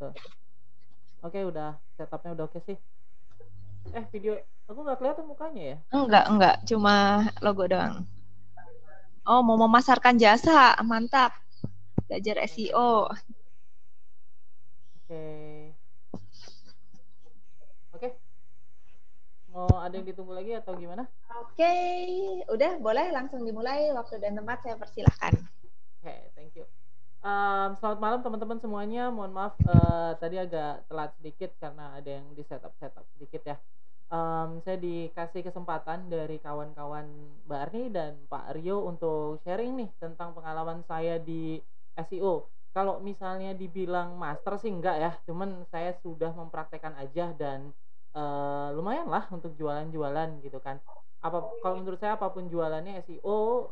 gitu oke okay, udah setupnya udah oke okay sih eh video aku nggak kelihatan mukanya ya enggak enggak cuma logo doang oh mau memasarkan jasa mantap belajar SEO oke okay. oke oh, mau ada yang ditunggu lagi atau gimana oke okay. udah boleh langsung dimulai waktu dan tempat saya persilahkan oke okay, thank you Um, selamat malam teman-teman semuanya. Mohon maaf uh, tadi agak telat sedikit karena ada yang di setup setup sedikit ya. Um, saya dikasih kesempatan dari kawan-kawan Mbak Arni dan Pak Rio untuk sharing nih tentang pengalaman saya di SEO. Kalau misalnya dibilang master sih enggak ya, cuman saya sudah mempraktekkan aja dan uh, lumayan lah untuk jualan-jualan gitu kan apa kalau menurut saya apapun jualannya SEO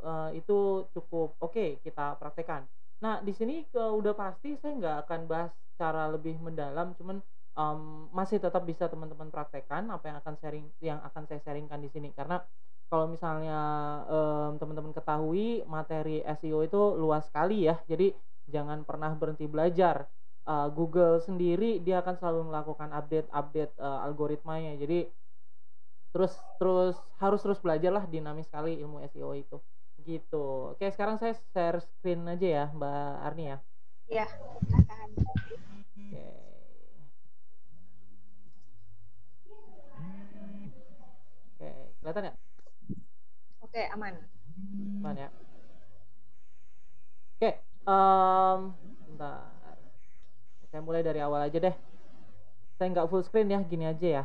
uh, eh, itu cukup oke okay, kita praktekkan Nah, di sini ke udah pasti saya nggak akan bahas cara lebih mendalam, cuman um, masih tetap bisa teman-teman praktekkan apa yang akan sharing yang akan saya sharingkan di sini karena kalau misalnya um, teman-teman ketahui materi SEO itu luas sekali ya, jadi jangan pernah berhenti belajar. Uh, Google sendiri dia akan selalu melakukan update-update uh, algoritmanya, jadi terus terus harus terus belajarlah dinamis sekali ilmu SEO itu. Gitu. Oke, sekarang saya share screen aja ya, Mbak Arni ya. Iya, Oke. Oke, kelihatan ya? Oke, aman. Aman ya. Oke, um, bentar. Saya mulai dari awal aja deh. Saya nggak full screen ya, gini aja ya.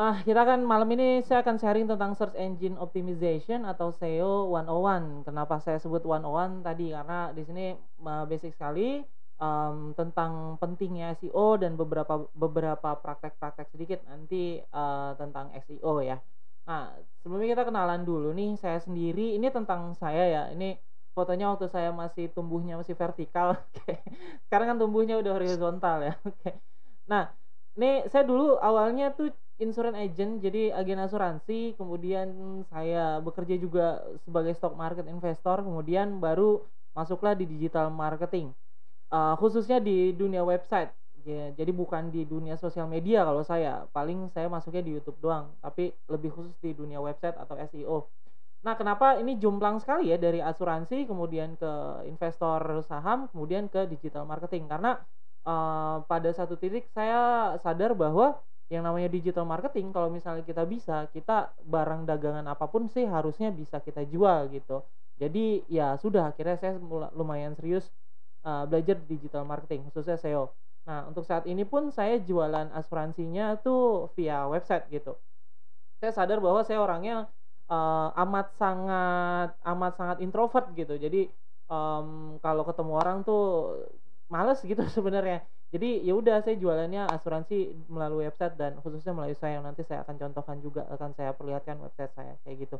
Uh, kita akan malam ini saya akan sharing tentang search engine optimization atau SEO 101. Kenapa saya sebut 101 tadi? Karena di sini eh, basic sekali um, tentang pentingnya SEO dan beberapa beberapa praktek-praktek sedikit nanti uh, tentang SEO ya. Nah, sebelumnya kita kenalan dulu nih saya sendiri. Ini tentang saya ya. Ini fotonya waktu saya masih tumbuhnya masih vertikal. Sekarang kan tumbuhnya udah horizontal ya. Oke. Nah, ini saya dulu awalnya tuh insurance agent, jadi agen asuransi. Kemudian saya bekerja juga sebagai stock market investor. Kemudian baru masuklah di digital marketing, uh, khususnya di dunia website. Ya, jadi bukan di dunia sosial media kalau saya, paling saya masuknya di YouTube doang, tapi lebih khusus di dunia website atau SEO. Nah, kenapa ini jumlah sekali ya dari asuransi kemudian ke investor saham, kemudian ke digital marketing? Karena uh, pada satu titik saya sadar bahwa yang namanya digital marketing kalau misalnya kita bisa kita barang dagangan apapun sih harusnya bisa kita jual gitu jadi ya sudah akhirnya saya lumayan serius uh, belajar digital marketing khususnya SEO nah untuk saat ini pun saya jualan asuransinya tuh via website gitu saya sadar bahwa saya orangnya uh, amat sangat amat sangat introvert gitu jadi um, kalau ketemu orang tuh males gitu sebenarnya jadi ya udah saya jualannya asuransi melalui website dan khususnya melalui saya yang nanti saya akan contohkan juga akan saya perlihatkan website saya kayak gitu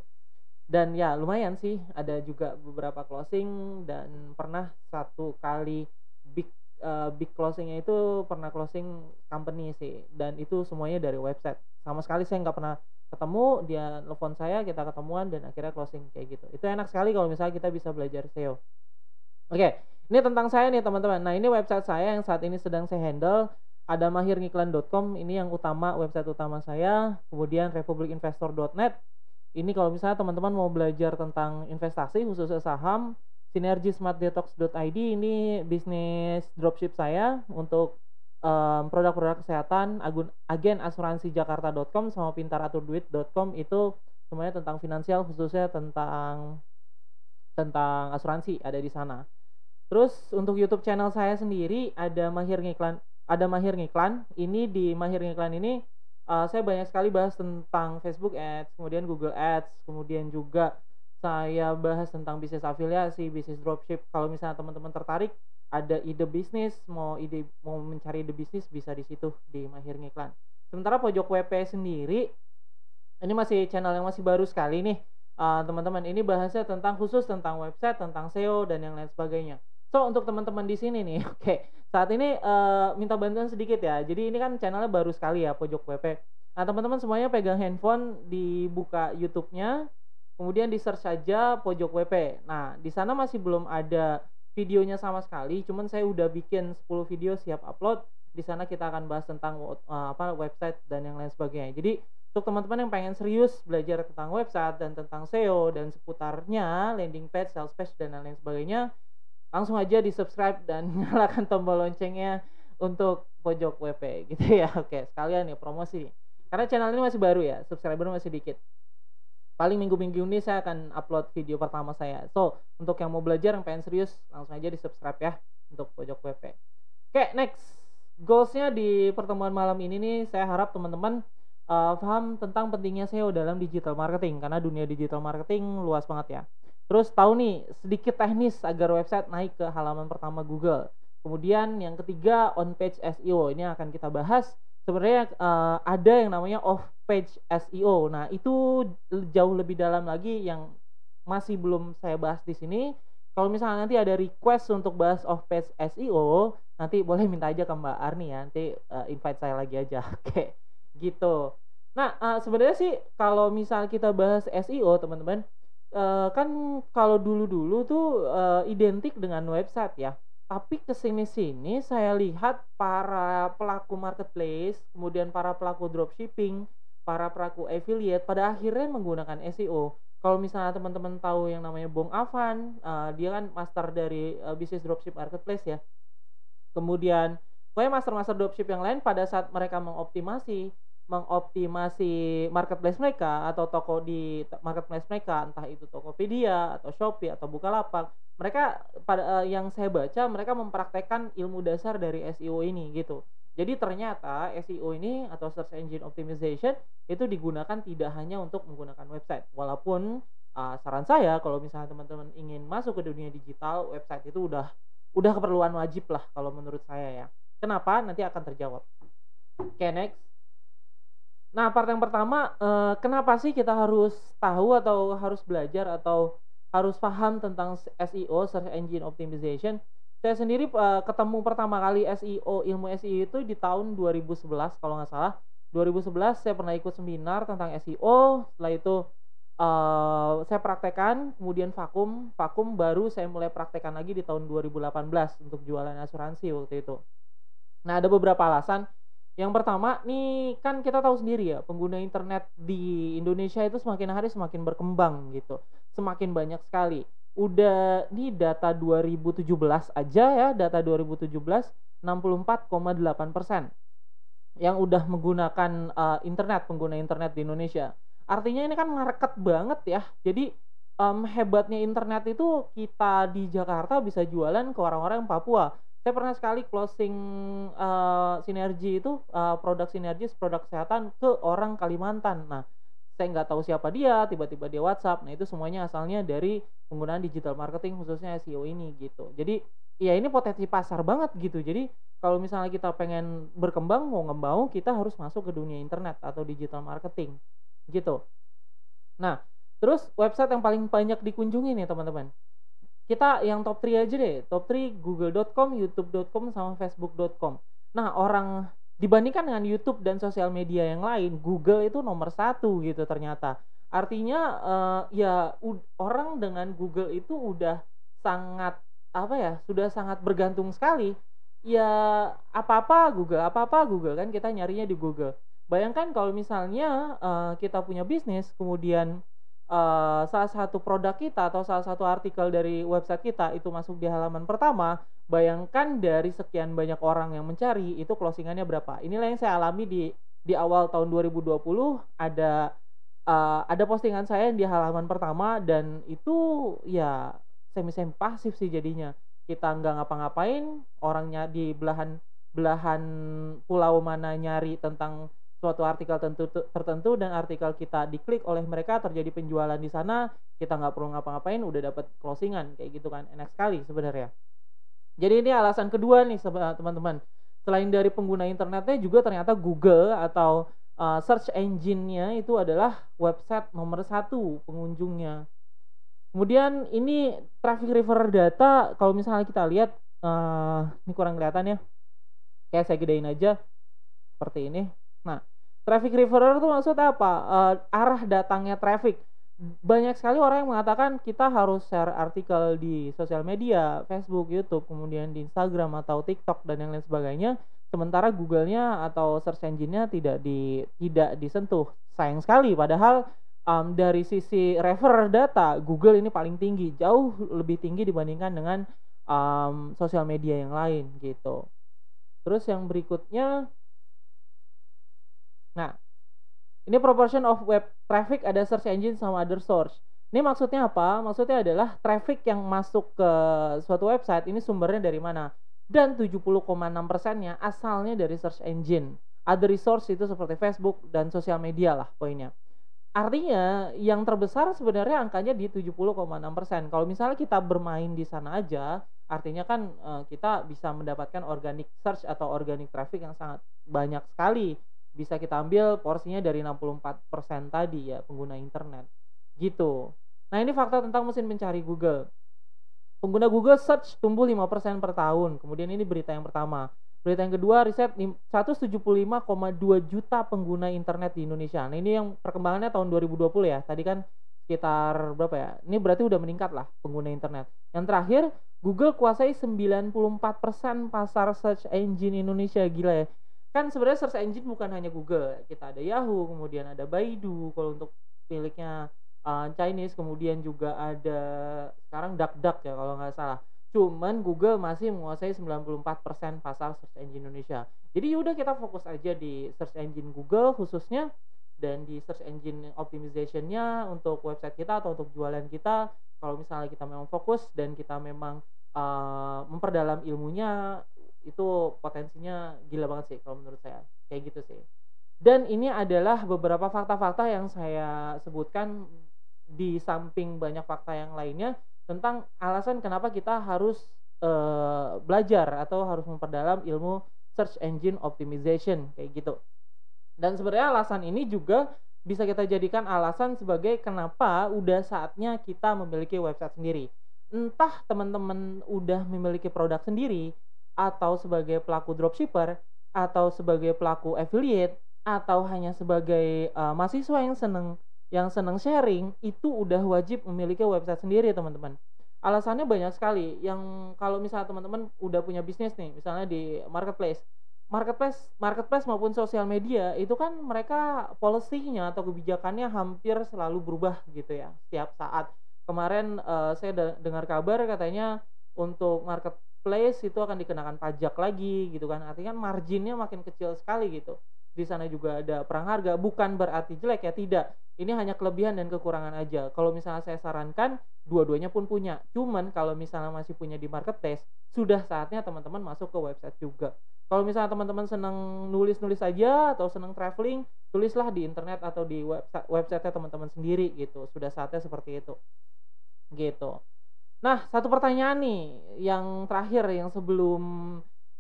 dan ya lumayan sih ada juga beberapa closing dan pernah satu kali big uh, big closingnya itu pernah closing company sih dan itu semuanya dari website sama sekali saya nggak pernah ketemu dia telepon saya kita ketemuan dan akhirnya closing kayak gitu itu enak sekali kalau misalnya kita bisa belajar SEO oke okay ini tentang saya nih teman-teman. Nah ini website saya yang saat ini sedang saya handle. Ada mahirngiklan.com ini yang utama website utama saya. Kemudian republikinvestor.net. Ini kalau misalnya teman-teman mau belajar tentang investasi khususnya saham, sinergismartdetox.id ini bisnis dropship saya untuk produk produk-produk kesehatan, agun, agen asuransi jakarta.com sama pintaraturduit.com itu semuanya tentang finansial khususnya tentang tentang asuransi ada di sana. Terus untuk YouTube channel saya sendiri ada Mahir Ngiklan, ada Mahir Ngiklan. Ini di Mahir Ngiklan ini uh, saya banyak sekali bahas tentang Facebook Ads, kemudian Google Ads, kemudian juga saya bahas tentang bisnis afiliasi, bisnis dropship. Kalau misalnya teman-teman tertarik ada ide bisnis, mau ide mau mencari ide bisnis bisa di situ di Mahir Ngiklan. Sementara pojok WP sendiri ini masih channel yang masih baru sekali nih. Eh, teman-teman, uh, ini bahasnya tentang khusus tentang website, tentang SEO dan yang lain sebagainya So untuk teman-teman di sini nih, oke, okay, saat ini uh, minta bantuan sedikit ya. Jadi ini kan channelnya baru sekali ya, Pojok WP. Nah teman-teman semuanya pegang handphone, dibuka YouTube-nya, kemudian di search saja Pojok WP. Nah di sana masih belum ada videonya sama sekali, cuman saya udah bikin 10 video siap upload. Di sana kita akan bahas tentang uh, apa website dan yang lain sebagainya. Jadi untuk teman-teman yang pengen serius belajar tentang website dan tentang SEO dan seputarnya, landing page, sales page dan lain-lain sebagainya, langsung aja di subscribe dan nyalakan tombol loncengnya untuk pojok WP gitu ya oke sekalian ya promosi karena channel ini masih baru ya subscriber masih dikit paling minggu-minggu ini saya akan upload video pertama saya so untuk yang mau belajar yang pengen serius langsung aja di subscribe ya untuk pojok WP oke next goalsnya di pertemuan malam ini nih saya harap teman-teman uh, paham tentang pentingnya SEO dalam digital marketing karena dunia digital marketing luas banget ya Terus tahu nih sedikit teknis agar website naik ke halaman pertama Google. Kemudian yang ketiga on page SEO ini akan kita bahas. Sebenarnya uh, ada yang namanya off page SEO. Nah, itu jauh lebih dalam lagi yang masih belum saya bahas di sini. Kalau misalnya nanti ada request untuk bahas off page SEO, nanti boleh minta aja ke Mbak Arni ya. Nanti uh, invite saya lagi aja. Oke. Gitu. Nah, uh, sebenarnya sih kalau misal kita bahas SEO, teman-teman, uh, kan kalau dulu-dulu tuh uh, identik dengan website ya. Tapi kesini-sini saya lihat para pelaku marketplace, kemudian para pelaku dropshipping, para pelaku affiliate pada akhirnya menggunakan SEO. Kalau misalnya teman-teman tahu yang namanya Bong Avan, uh, eh, dia kan master dari uh, bisnis dropship marketplace ya. Kemudian, pokoknya master-master dropship yang lain pada saat mereka mengoptimasi mengoptimasi marketplace mereka atau toko di marketplace mereka entah itu Tokopedia atau Shopee atau Bukalapak mereka pada uh, yang saya baca mereka mempraktekkan ilmu dasar dari SEO ini gitu jadi ternyata SEO ini atau search engine optimization itu digunakan tidak hanya untuk menggunakan website walaupun uh, saran saya kalau misalnya teman-teman ingin masuk ke dunia digital website itu udah udah keperluan wajib lah kalau menurut saya ya kenapa nanti akan terjawab oke okay, next Nah, part yang pertama, eh, kenapa sih kita harus tahu atau harus belajar atau harus paham tentang SEO, Search Engine Optimization? Saya sendiri eh, ketemu pertama kali SEO, ilmu SEO itu di tahun 2011 kalau nggak salah. 2011 saya pernah ikut seminar tentang SEO, setelah itu eh, saya praktekan, kemudian vakum, vakum baru saya mulai praktekan lagi di tahun 2018 untuk jualan asuransi waktu itu. Nah, ada beberapa alasan yang pertama nih kan kita tahu sendiri ya pengguna internet di Indonesia itu semakin hari semakin berkembang gitu. Semakin banyak sekali. Udah di data 2017 aja ya, data 2017 64,8% yang udah menggunakan uh, internet, pengguna internet di Indonesia. Artinya ini kan market banget ya. Jadi um, hebatnya internet itu kita di Jakarta bisa jualan ke orang-orang Papua saya pernah sekali closing uh, sinergi itu uh, produk sinergi produk kesehatan ke orang Kalimantan nah saya nggak tahu siapa dia tiba-tiba dia WhatsApp nah itu semuanya asalnya dari penggunaan digital marketing khususnya SEO ini gitu jadi ya ini potensi pasar banget gitu jadi kalau misalnya kita pengen berkembang mau ngembang kita harus masuk ke dunia internet atau digital marketing gitu nah terus website yang paling banyak dikunjungi nih teman-teman kita yang top 3 aja deh top 3 google.com youtube.com sama facebook.com nah orang dibandingkan dengan YouTube dan sosial media yang lain Google itu nomor satu gitu ternyata artinya uh, ya orang dengan Google itu udah sangat apa ya sudah sangat bergantung sekali ya apa apa Google apa apa Google kan kita nyarinya di Google bayangkan kalau misalnya uh, kita punya bisnis kemudian uh, salah satu produk kita atau salah satu artikel dari website kita itu masuk di halaman pertama, bayangkan dari sekian banyak orang yang mencari itu closingannya berapa. Inilah yang saya alami di di awal tahun 2020 ada uh, ada postingan saya yang di halaman pertama dan itu ya semi-semi pasif sih jadinya. Kita nggak ngapa-ngapain, orangnya di belahan belahan pulau mana nyari tentang suatu artikel tentu, tertentu dan artikel kita diklik oleh mereka terjadi penjualan di sana kita nggak perlu ngapa-ngapain udah dapat closingan kayak gitu kan enak sekali sebenarnya jadi ini alasan kedua nih teman-teman selain dari pengguna internetnya juga ternyata Google atau uh, search engine-nya itu adalah website nomor satu pengunjungnya kemudian ini traffic referrer data kalau misalnya kita lihat uh, ini kurang kelihatan ya kayak saya gedein aja seperti ini Nah, Traffic referrer itu maksud apa? Uh, arah datangnya traffic. Banyak sekali orang yang mengatakan kita harus share artikel di sosial media, Facebook, YouTube, kemudian di Instagram atau TikTok dan yang lain sebagainya. Sementara Google-nya atau search engine-nya tidak di tidak disentuh. Sayang sekali padahal um, dari sisi refer data Google ini paling tinggi, jauh lebih tinggi dibandingkan dengan um, sosial media yang lain gitu. Terus yang berikutnya Nah, ini proportion of web traffic ada search engine sama other source. Ini maksudnya apa? Maksudnya adalah traffic yang masuk ke suatu website ini sumbernya dari mana? Dan 70,6 persennya asalnya dari search engine. Other resource itu seperti Facebook dan sosial media lah poinnya. Artinya yang terbesar sebenarnya angkanya di 70,6 persen. Kalau misalnya kita bermain di sana aja, artinya kan eh, kita bisa mendapatkan organic search atau organic traffic yang sangat banyak sekali bisa kita ambil porsinya dari 64% tadi ya pengguna internet gitu. Nah, ini fakta tentang mesin pencari Google. Pengguna Google Search tumbuh 5% per tahun. Kemudian ini berita yang pertama. Berita yang kedua, riset 175,2 juta pengguna internet di Indonesia. Nah, ini yang perkembangannya tahun 2020 ya. Tadi kan sekitar berapa ya? Ini berarti udah meningkat lah pengguna internet. Yang terakhir, Google kuasai 94% pasar search engine Indonesia. Gila ya kan sebenarnya search engine bukan hanya Google kita ada Yahoo kemudian ada Baidu kalau untuk miliknya uh, Chinese kemudian juga ada sekarang DuckDuck ya kalau nggak salah cuman Google masih menguasai 94% pasar search engine Indonesia jadi yaudah kita fokus aja di search engine Google khususnya dan di search engine optimizationnya untuk website kita atau untuk jualan kita kalau misalnya kita memang fokus dan kita memang uh, memperdalam ilmunya itu potensinya gila banget sih kalau menurut saya kayak gitu sih dan ini adalah beberapa fakta-fakta yang saya sebutkan di samping banyak fakta yang lainnya tentang alasan kenapa kita harus uh, belajar atau harus memperdalam ilmu search engine optimization kayak gitu dan sebenarnya alasan ini juga bisa kita jadikan alasan sebagai kenapa udah saatnya kita memiliki website sendiri entah teman-teman udah memiliki produk sendiri atau sebagai pelaku dropshipper atau sebagai pelaku affiliate atau hanya sebagai uh, mahasiswa yang seneng yang seneng sharing itu udah wajib memiliki website sendiri teman-teman alasannya banyak sekali yang kalau misalnya teman-teman udah punya bisnis nih misalnya di marketplace marketplace marketplace maupun sosial media itu kan mereka polisinya atau kebijakannya hampir selalu berubah gitu ya setiap saat kemarin uh, saya dengar kabar katanya untuk market place itu akan dikenakan pajak lagi gitu kan artinya kan marginnya makin kecil sekali gitu di sana juga ada perang harga bukan berarti jelek ya tidak ini hanya kelebihan dan kekurangan aja kalau misalnya saya sarankan dua-duanya pun punya cuman kalau misalnya masih punya di marketplace sudah saatnya teman-teman masuk ke website juga kalau misalnya teman-teman senang nulis-nulis aja atau senang traveling tulislah di internet atau di website websitenya teman-teman sendiri gitu sudah saatnya seperti itu gitu Nah, satu pertanyaan nih yang terakhir yang sebelum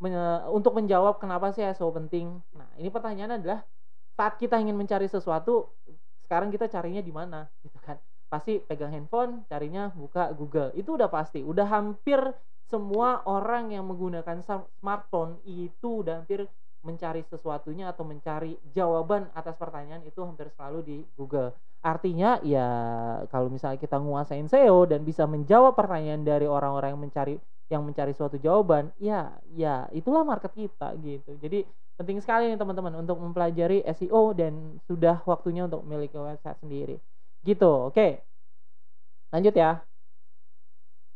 menye- untuk menjawab kenapa sih SEO penting. Nah, ini pertanyaannya adalah saat kita ingin mencari sesuatu, sekarang kita carinya di mana, gitu kan? Pasti pegang handphone, carinya buka Google. Itu udah pasti, udah hampir semua orang yang menggunakan smartphone itu udah hampir mencari sesuatunya atau mencari jawaban atas pertanyaan itu hampir selalu di Google. Artinya ya kalau misalnya kita nguasain SEO dan bisa menjawab pertanyaan dari orang-orang yang mencari yang mencari suatu jawaban, ya ya itulah market kita gitu. Jadi penting sekali nih teman-teman untuk mempelajari SEO dan sudah waktunya untuk memiliki website sendiri. Gitu. Oke. Lanjut ya.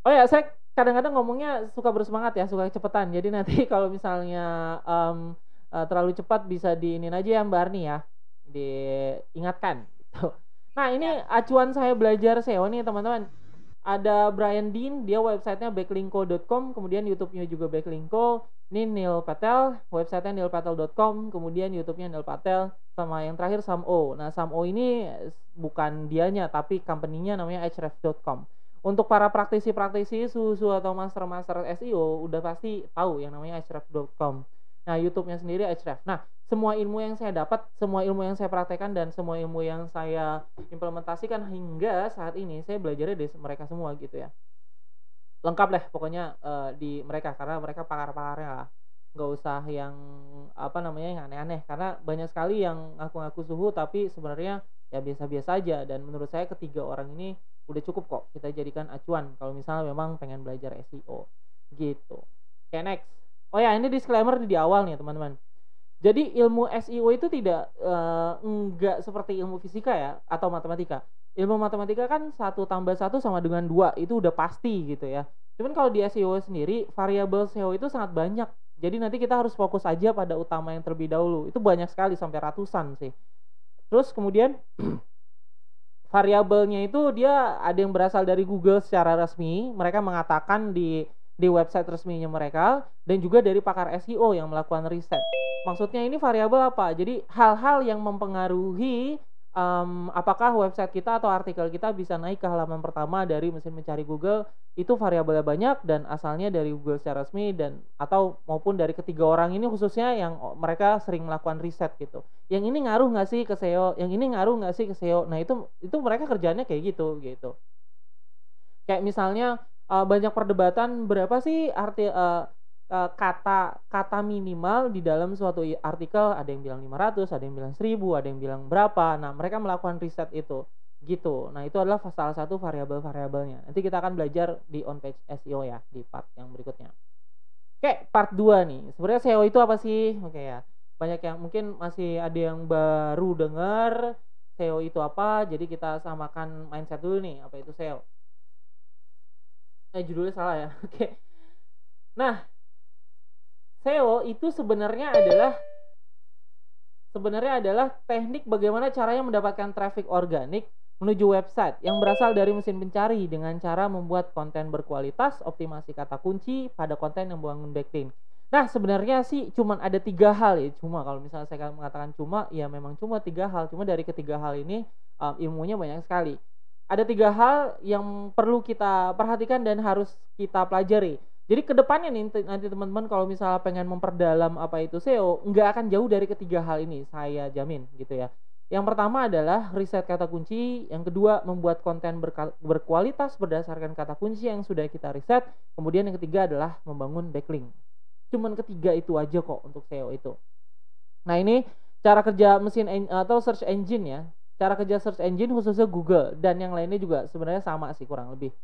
Oh ya, saya kadang-kadang ngomongnya suka bersemangat ya, suka kecepatan. Jadi nanti kalau misalnya um, uh, terlalu cepat bisa diinin aja ya Mbak Arni ya diingatkan gitu. Nah ini ya. acuan saya belajar SEO nih teman-teman ada Brian Dean dia websitenya backlinko.com kemudian YouTube-nya juga backlinko ini Neil Patel websitenya neilpatel.com kemudian YouTube-nya Neil Patel sama yang terakhir Sam O nah Sam O ini bukan dianya tapi company-nya namanya href.com untuk para praktisi-praktisi susu atau master-master SEO udah pasti tahu yang namanya href.com Nah, YouTube-nya sendiri Ahrefs. Nah, semua ilmu yang saya dapat, semua ilmu yang saya praktekkan dan semua ilmu yang saya implementasikan hingga saat ini saya belajar dari mereka semua gitu ya. Lengkap lah pokoknya uh, di mereka karena mereka pakar-pakarnya lah. Nggak usah yang apa namanya yang aneh-aneh karena banyak sekali yang ngaku-ngaku suhu tapi sebenarnya ya biasa-biasa aja dan menurut saya ketiga orang ini udah cukup kok kita jadikan acuan kalau misalnya memang pengen belajar SEO gitu. Oke, okay, next oh ya ini disclaimer di awal nih teman-teman jadi ilmu SEO itu tidak uh, eh, enggak seperti ilmu fisika ya atau matematika. Ilmu matematika kan satu tambah satu sama dengan dua itu udah pasti gitu ya. Cuman kalau di SEO sendiri variabel SEO itu sangat banyak. Jadi nanti kita harus fokus aja pada utama yang terlebih dahulu. Itu banyak sekali sampai ratusan sih. Terus kemudian variabelnya itu dia ada yang berasal dari Google secara resmi. Mereka mengatakan di di website resminya mereka dan juga dari pakar SEO yang melakukan riset. Maksudnya ini variabel apa? Jadi hal-hal yang mempengaruhi um, apakah website kita atau artikel kita bisa naik ke halaman pertama dari mesin mencari Google itu variabelnya banyak dan asalnya dari Google secara resmi dan atau maupun dari ketiga orang ini khususnya yang mereka sering melakukan riset gitu. Yang ini ngaruh nggak sih ke SEO? Yang ini ngaruh nggak sih ke SEO? Nah itu itu mereka kerjanya kayak gitu gitu. Kayak misalnya uh, banyak perdebatan berapa sih arti uh, kata kata minimal di dalam suatu artikel ada yang bilang 500, ada yang bilang 1000, ada yang bilang berapa. Nah, mereka melakukan riset itu gitu. Nah, itu adalah salah satu variabel-variabelnya. Nanti kita akan belajar di on page SEO ya di part yang berikutnya. Oke, part 2 nih. Sebenarnya SEO itu apa sih? Oke ya. Banyak yang mungkin masih ada yang baru dengar SEO itu apa. Jadi kita samakan mindset dulu nih, apa itu SEO eh judulnya salah ya oke nah SEO itu sebenarnya adalah sebenarnya adalah teknik bagaimana caranya mendapatkan traffic organik menuju website yang berasal dari mesin pencari dengan cara membuat konten berkualitas, optimasi kata kunci pada konten yang membangun backlink. Nah sebenarnya sih cuman ada tiga hal ya cuma kalau misalnya saya mengatakan cuma ya memang cuma tiga hal cuma dari ketiga hal ini um, ilmunya banyak sekali ada tiga hal yang perlu kita perhatikan dan harus kita pelajari. Jadi kedepannya nih nanti teman-teman kalau misalnya pengen memperdalam apa itu SEO, nggak akan jauh dari ketiga hal ini, saya jamin gitu ya. Yang pertama adalah riset kata kunci, yang kedua membuat konten berkualitas berdasarkan kata kunci yang sudah kita riset, kemudian yang ketiga adalah membangun backlink. Cuman ketiga itu aja kok untuk SEO itu. Nah ini cara kerja mesin atau search engine ya, cara kerja search engine khususnya Google dan yang lainnya juga sebenarnya sama sih kurang lebih.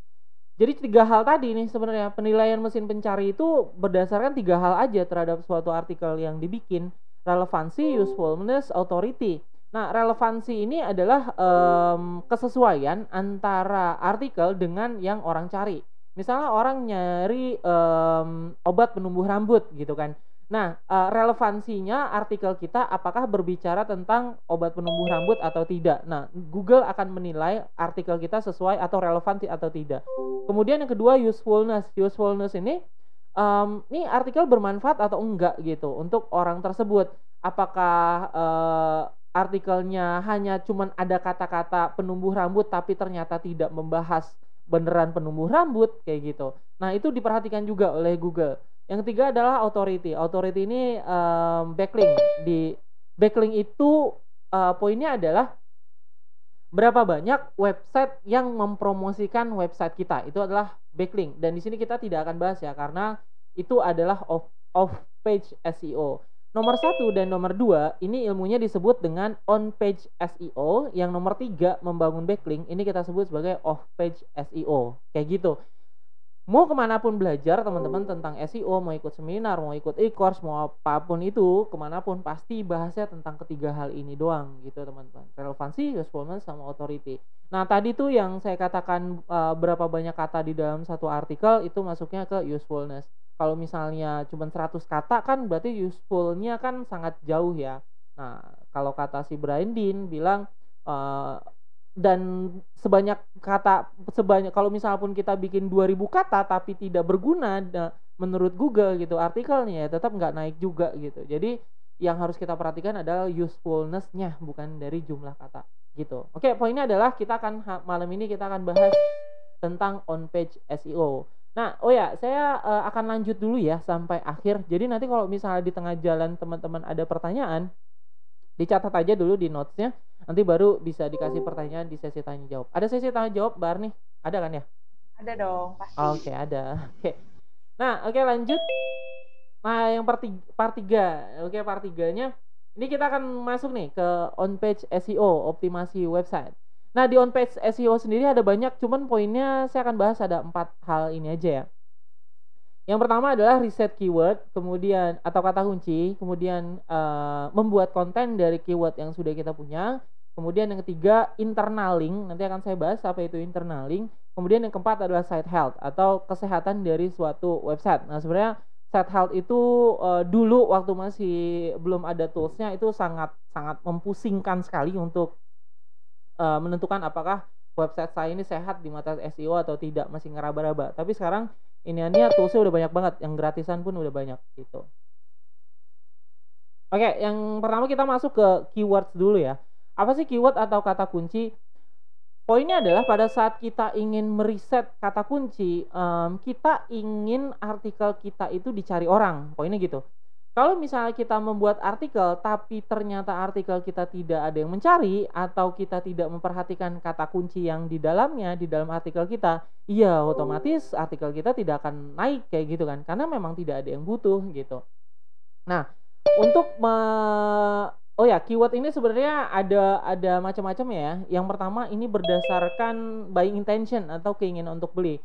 Jadi tiga hal tadi nih sebenarnya penilaian mesin pencari itu berdasarkan tiga hal aja terhadap suatu artikel yang dibikin relevansi, usefulness, authority. Nah relevansi ini adalah um, kesesuaian antara artikel dengan yang orang cari. Misalnya orang nyari um, obat penumbuh rambut gitu kan Nah, uh, relevansinya artikel kita apakah berbicara tentang obat penumbuh rambut atau tidak. Nah, Google akan menilai artikel kita sesuai atau relevan atau tidak. Kemudian yang kedua usefulness. Usefulness ini um, ini artikel bermanfaat atau enggak gitu untuk orang tersebut. Apakah uh, artikelnya hanya cuman ada kata-kata penumbuh rambut tapi ternyata tidak membahas beneran penumbuh rambut kayak gitu. Nah, itu diperhatikan juga oleh Google. Yang ketiga adalah authority. Authority ini um, backlink. Di backlink itu uh, poinnya adalah berapa banyak website yang mempromosikan website kita. Itu adalah backlink. Dan di sini kita tidak akan bahas ya karena itu adalah off off page SEO. Nomor satu dan nomor dua ini ilmunya disebut dengan on page SEO. Yang nomor tiga membangun backlink ini kita sebut sebagai off page SEO. Kayak gitu mau kemanapun belajar teman-teman tentang SEO mau ikut seminar mau ikut e-course mau apapun itu kemanapun pasti bahasnya tentang ketiga hal ini doang gitu teman-teman relevansi usefulness sama authority nah tadi tuh yang saya katakan uh, berapa banyak kata di dalam satu artikel itu masuknya ke usefulness kalau misalnya cuma 100 kata kan berarti usefulnya kan sangat jauh ya nah kalau kata si Brian Dean bilang uh, dan sebanyak kata sebanyak kalau misalnya pun kita bikin 2000 kata tapi tidak berguna menurut Google gitu artikelnya ya tetap nggak naik juga gitu jadi yang harus kita perhatikan adalah usefulnessnya bukan dari jumlah kata gitu oke poinnya adalah kita akan malam ini kita akan bahas tentang on page SEO Nah, oh ya, saya eh, akan lanjut dulu ya sampai akhir. Jadi nanti kalau misalnya di tengah jalan teman-teman ada pertanyaan, dicatat aja dulu di notesnya nanti baru bisa dikasih pertanyaan di sesi tanya jawab ada sesi tanya jawab bar nih ada kan ya ada dong pasti oh, oke okay, ada oke okay. nah oke okay, lanjut nah yang part part tiga oke okay, part tiganya ini kita akan masuk nih ke on page SEO optimasi website nah di on page SEO sendiri ada banyak cuman poinnya saya akan bahas ada empat hal ini aja ya yang pertama adalah riset keyword, kemudian atau kata kunci, kemudian uh, membuat konten dari keyword yang sudah kita punya. Kemudian yang ketiga internal link, nanti akan saya bahas apa itu internal link. Kemudian yang keempat adalah site health atau kesehatan dari suatu website. Nah sebenarnya site health itu uh, dulu waktu masih belum ada toolsnya itu sangat sangat mempusingkan sekali untuk uh, menentukan apakah website saya ini sehat di mata SEO atau tidak masih ngeraba-raba. Tapi sekarang ini, iniannya toolsnya udah banyak banget yang gratisan pun udah banyak gitu oke yang pertama kita masuk ke keywords dulu ya apa sih keyword atau kata kunci poinnya adalah pada saat kita ingin meriset kata kunci um, kita ingin artikel kita itu dicari orang poinnya gitu kalau misalnya kita membuat artikel, tapi ternyata artikel kita tidak ada yang mencari atau kita tidak memperhatikan kata kunci yang di dalamnya di dalam artikel kita, iya otomatis artikel kita tidak akan naik kayak gitu kan, karena memang tidak ada yang butuh gitu. Nah, untuk me oh ya keyword ini sebenarnya ada ada macam-macam ya. Yang pertama ini berdasarkan buying intention atau keinginan untuk beli.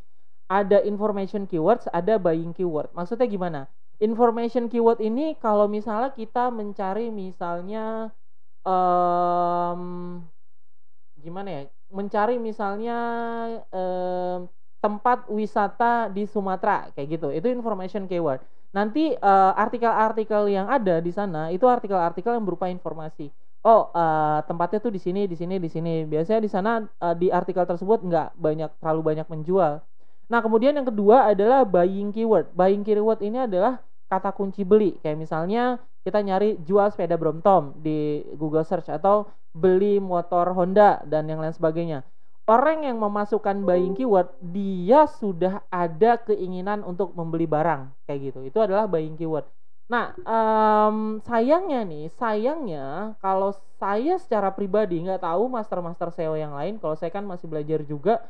Ada information keywords, ada buying keyword. Maksudnya gimana? information keyword ini kalau misalnya kita mencari misalnya um, gimana ya mencari misalnya um, tempat wisata di Sumatera kayak gitu itu information keyword nanti eh, artikel-artikel uh, yang ada di sana itu artikel-artikel yang berupa informasi oh uh, tempatnya tuh di sini di sini di sini biasanya di sana uh, di artikel tersebut nggak banyak terlalu banyak menjual Nah, kemudian yang kedua adalah buying keyword. Buying keyword ini adalah kata kunci beli. Kayak misalnya kita nyari jual sepeda Brompton di Google search atau beli motor Honda dan yang lain sebagainya. Orang yang memasukkan buying keyword, dia sudah ada keinginan untuk membeli barang kayak gitu. Itu adalah buying keyword. Nah, um, sayangnya nih, sayangnya kalau saya secara pribadi nggak tahu master-master SEO yang lain, kalau saya kan masih belajar juga,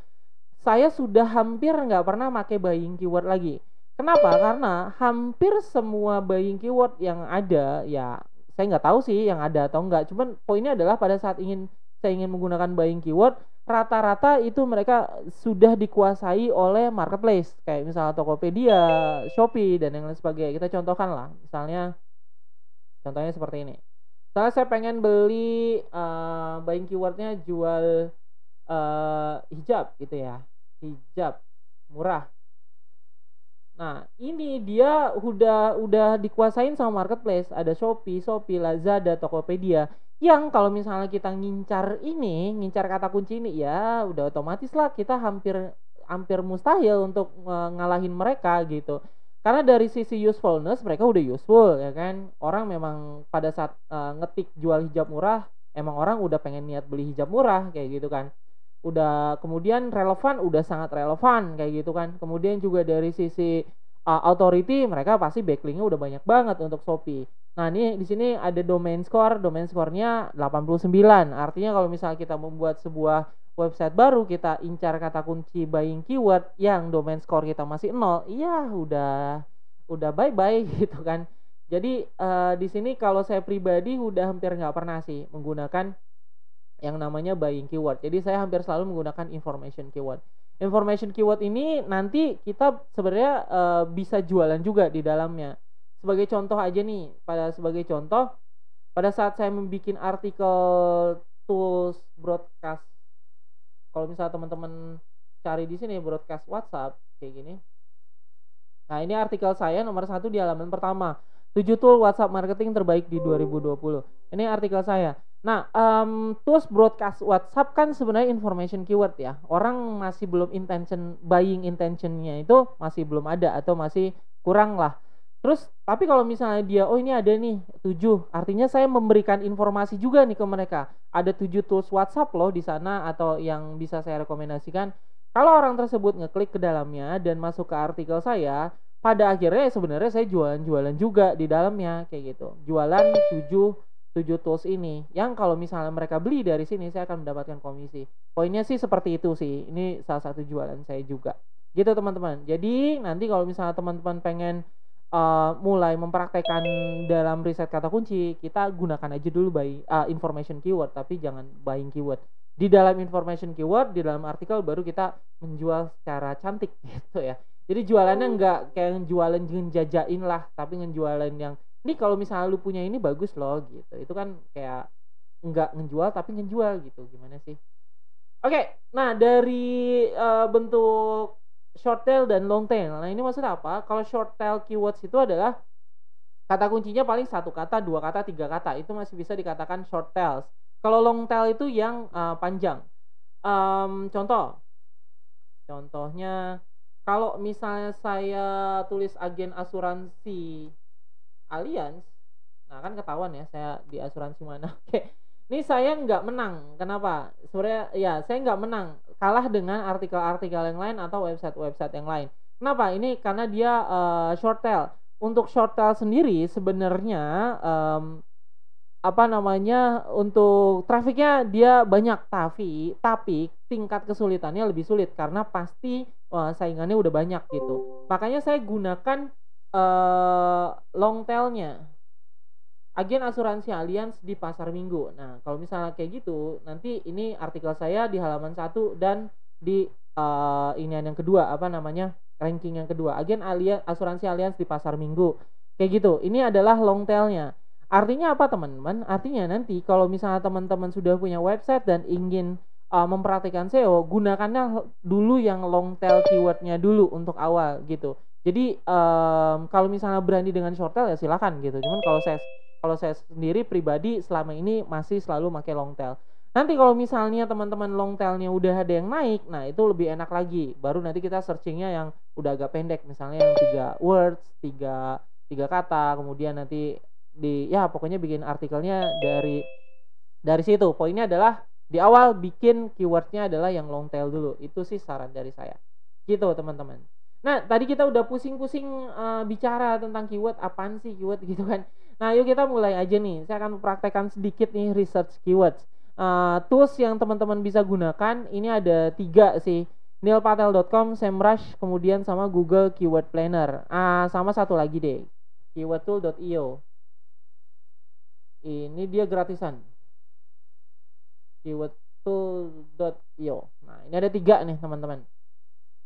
saya sudah hampir nggak pernah pakai buying keyword lagi. Kenapa? Karena hampir semua buying keyword yang ada, ya saya nggak tahu sih yang ada atau nggak. Cuman poinnya adalah pada saat ingin saya ingin menggunakan buying keyword, rata-rata itu mereka sudah dikuasai oleh marketplace, kayak misalnya Tokopedia, Shopee dan yang lain sebagainya. Kita contohkan lah, misalnya contohnya seperti ini. Misalnya saya pengen beli uh, buying keywordnya jual uh, hijab gitu ya hijab murah Nah, ini dia udah udah dikuasain sama marketplace, ada Shopee, Shopee, Lazada, Tokopedia. Yang kalau misalnya kita ngincar ini, ngincar kata kunci ini ya udah otomatis lah kita hampir hampir mustahil untuk e, ngalahin mereka gitu. Karena dari sisi usefulness mereka udah useful ya kan. Orang memang pada saat uh, ngetik jual hijab murah, emang orang udah pengen niat beli hijab murah kayak gitu kan udah kemudian relevan udah sangat relevan kayak gitu kan kemudian juga dari sisi uh, authority mereka pasti backlinknya udah banyak banget untuk Shopee nah ini di sini ada domain score domain skornya 89 artinya kalau misalnya kita membuat sebuah website baru kita incar kata kunci buying keyword yang domain score kita masih nol iya udah udah bye bye gitu kan jadi uh, di sini kalau saya pribadi udah hampir nggak pernah sih menggunakan yang namanya buying keyword. Jadi saya hampir selalu menggunakan information keyword. Information keyword ini nanti kita sebenarnya uh, bisa jualan juga di dalamnya. Sebagai contoh aja nih, pada sebagai contoh pada saat saya membuat artikel tools broadcast kalau misalnya teman-teman cari di sini broadcast WhatsApp kayak gini. Nah, ini artikel saya nomor satu di halaman pertama. 7 tool WhatsApp marketing terbaik di 2020. Ini artikel saya. Nah, um, tools broadcast WhatsApp kan sebenarnya information keyword ya. Orang masih belum intention buying intentionnya itu masih belum ada atau masih kurang lah. Terus tapi kalau misalnya dia oh ini ada nih tujuh artinya saya memberikan informasi juga nih ke mereka. Ada tujuh tools WhatsApp loh di sana atau yang bisa saya rekomendasikan. Kalau orang tersebut ngeklik ke dalamnya dan masuk ke artikel saya, pada akhirnya sebenarnya saya jualan-jualan juga di dalamnya kayak gitu. Jualan tujuh tujuh tools ini yang kalau misalnya mereka beli dari sini saya akan mendapatkan komisi poinnya sih seperti itu sih ini salah satu jualan saya juga gitu teman-teman jadi nanti kalau misalnya teman-teman pengen uh, mulai mempraktekkan dalam riset kata kunci kita gunakan aja dulu by uh, information keyword tapi jangan buying keyword di dalam information keyword di dalam artikel baru kita menjual secara cantik gitu ya jadi jualannya oh. nggak kayak jualan jajain lah tapi ngejualan yang ini kalau misalnya lu punya ini bagus loh gitu itu kan kayak nggak ngejual tapi ngejual gitu gimana sih oke okay, nah dari uh, bentuk short tail dan long tail nah ini maksud apa kalau short tail keywords itu adalah kata kuncinya paling satu kata dua kata tiga kata itu masih bisa dikatakan short tails kalau long tail itu yang uh, panjang um, contoh contohnya kalau misalnya saya tulis agen asuransi Allianz nah kan ketahuan ya saya di asuransi mana oke ini saya nggak menang kenapa sebenarnya ya saya nggak menang kalah dengan artikel-artikel yang lain atau website-website yang lain kenapa ini karena dia uh, short tail untuk short tail sendiri sebenarnya um, apa namanya untuk trafiknya dia banyak tapi tapi tingkat kesulitannya lebih sulit karena pasti wah, saingannya udah banyak gitu makanya saya gunakan uh, long tailnya agen asuransi Allianz di pasar minggu. Nah, kalau misalnya kayak gitu, nanti ini artikel saya di halaman 1 dan di uh, ini yang kedua apa namanya? ranking yang kedua. Agen Allianz asuransi Allianz di pasar minggu. Kayak gitu. Ini adalah long tailnya. Artinya apa, teman-teman? Artinya nanti kalau misalnya teman-teman sudah punya website dan ingin uh, memperhatikan SEO, gunakanlah dulu yang long tail keywordnya dulu untuk awal gitu. Jadi um, kalau misalnya berani dengan shortel ya silakan gitu. Cuman kalau saya kalau saya sendiri pribadi selama ini masih selalu pakai long tail. Nanti kalau misalnya teman-teman long tailnya udah ada yang naik, nah itu lebih enak lagi. Baru nanti kita searchingnya yang udah agak pendek, misalnya yang tiga words, tiga tiga kata, kemudian nanti di ya pokoknya bikin artikelnya dari dari situ. Poinnya adalah di awal bikin keywordnya adalah yang long tail dulu. Itu sih saran dari saya. Gitu teman-teman. Nah, tadi kita udah pusing-pusing uh, bicara tentang keyword apaan sih keyword gitu kan. Nah, yuk kita mulai aja nih. Saya akan mempraktekkan sedikit nih research keywords. Uh, tools yang teman-teman bisa gunakan ini ada tiga sih nilpatel.com, semrush, kemudian sama Google Keyword Planner. Ah, sama satu lagi deh, keywordtool.io. Ini dia gratisan. keywordtool.io. Nah, ini ada tiga nih teman-teman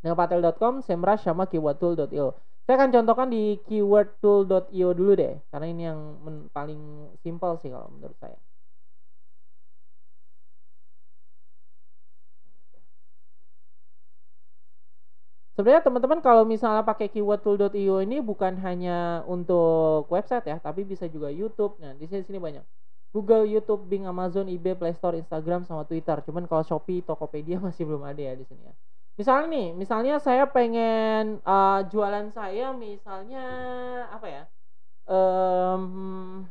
neopatel.com semrush sama keywordtool.io saya akan contohkan di keywordtool.io dulu deh karena ini yang paling simpel sih kalau menurut saya sebenarnya teman-teman kalau misalnya pakai keywordtool.io ini bukan hanya untuk website ya tapi bisa juga YouTube nah di sini sini banyak Google, YouTube, Bing, Amazon, eBay, Play Store, Instagram sama Twitter. Cuman kalau Shopee, Tokopedia masih belum ada ya di sini ya misalnya nih misalnya saya pengen uh, jualan saya misalnya apa ya um,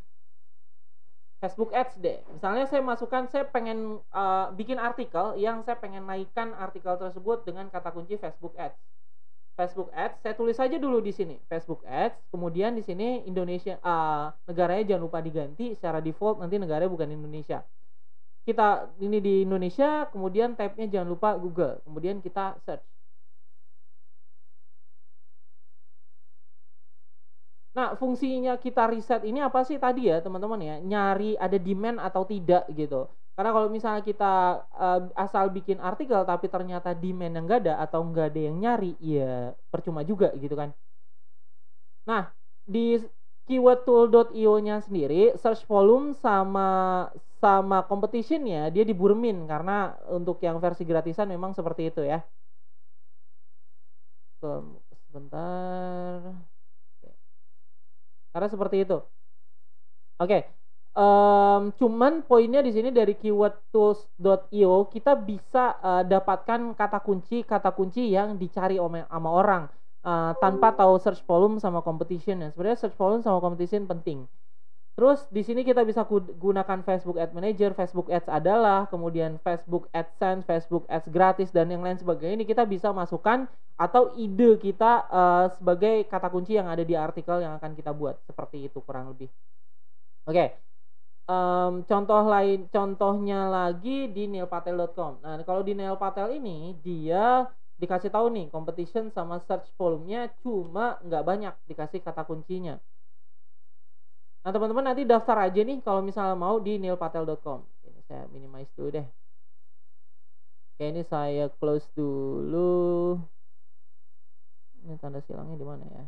Facebook Ads deh misalnya saya masukkan saya pengen uh, bikin artikel yang saya pengen naikkan artikel tersebut dengan kata kunci Facebook Ads Facebook Ads saya tulis saja dulu di sini Facebook Ads kemudian di sini Indonesia uh, negaranya jangan lupa diganti secara default nanti negaranya bukan Indonesia kita ini di Indonesia, kemudian tabnya jangan lupa Google, kemudian kita search. Nah, fungsinya kita riset ini apa sih tadi ya, teman-teman ya? Nyari ada demand atau tidak gitu. Karena kalau misalnya kita uh, asal bikin artikel tapi ternyata demand yang gak ada atau nggak ada yang nyari, ya percuma juga gitu kan. Nah, di keywordtool.io-nya sendiri search volume sama sama competition ya dia diburmin karena untuk yang versi gratisan memang seperti itu ya sebentar karena seperti itu oke okay. um, cuman poinnya di sini dari keywordtools.io kita bisa uh, dapatkan kata kunci kata kunci yang dicari sama orang uh, tanpa oh. tahu search volume sama competition ya sebenarnya search volume sama competition penting Terus di sini kita bisa gunakan Facebook Ad Manager, Facebook Ads adalah, kemudian Facebook AdSense, Facebook Ads gratis dan yang lain sebagainya. Ini kita bisa masukkan atau ide kita uh, sebagai kata kunci yang ada di artikel yang akan kita buat seperti itu kurang lebih. Oke. Okay. Um, contoh lain, contohnya lagi di nailpatel.com. Nah, kalau di nailpatel ini dia dikasih tahu nih competition sama search volume-nya cuma nggak banyak dikasih kata kuncinya. Nah teman-teman nanti daftar aja nih kalau misalnya mau di nilpatel.com. Ini saya minimize dulu deh. Oke ini saya close dulu. Ini tanda silangnya di mana ya?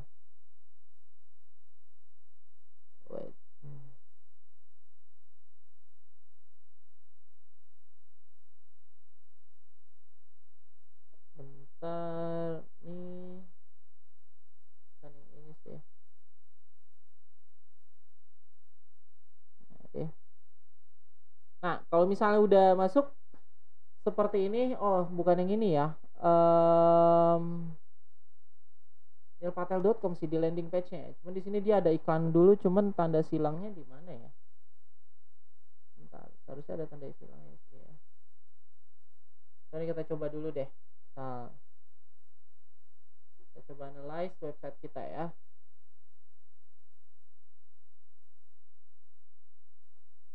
Wait. Bentar nih. Nah, kalau misalnya udah masuk seperti ini, oh bukan yang ini ya. Um, nilpatel.com sih di landing page-nya. Ya. Cuman di sini dia ada iklan dulu, cuman tanda silangnya di mana ya? Bentar, harusnya ada tanda silangnya sih ya. Mari kita coba dulu deh. Nah, kita coba analyze website kita ya.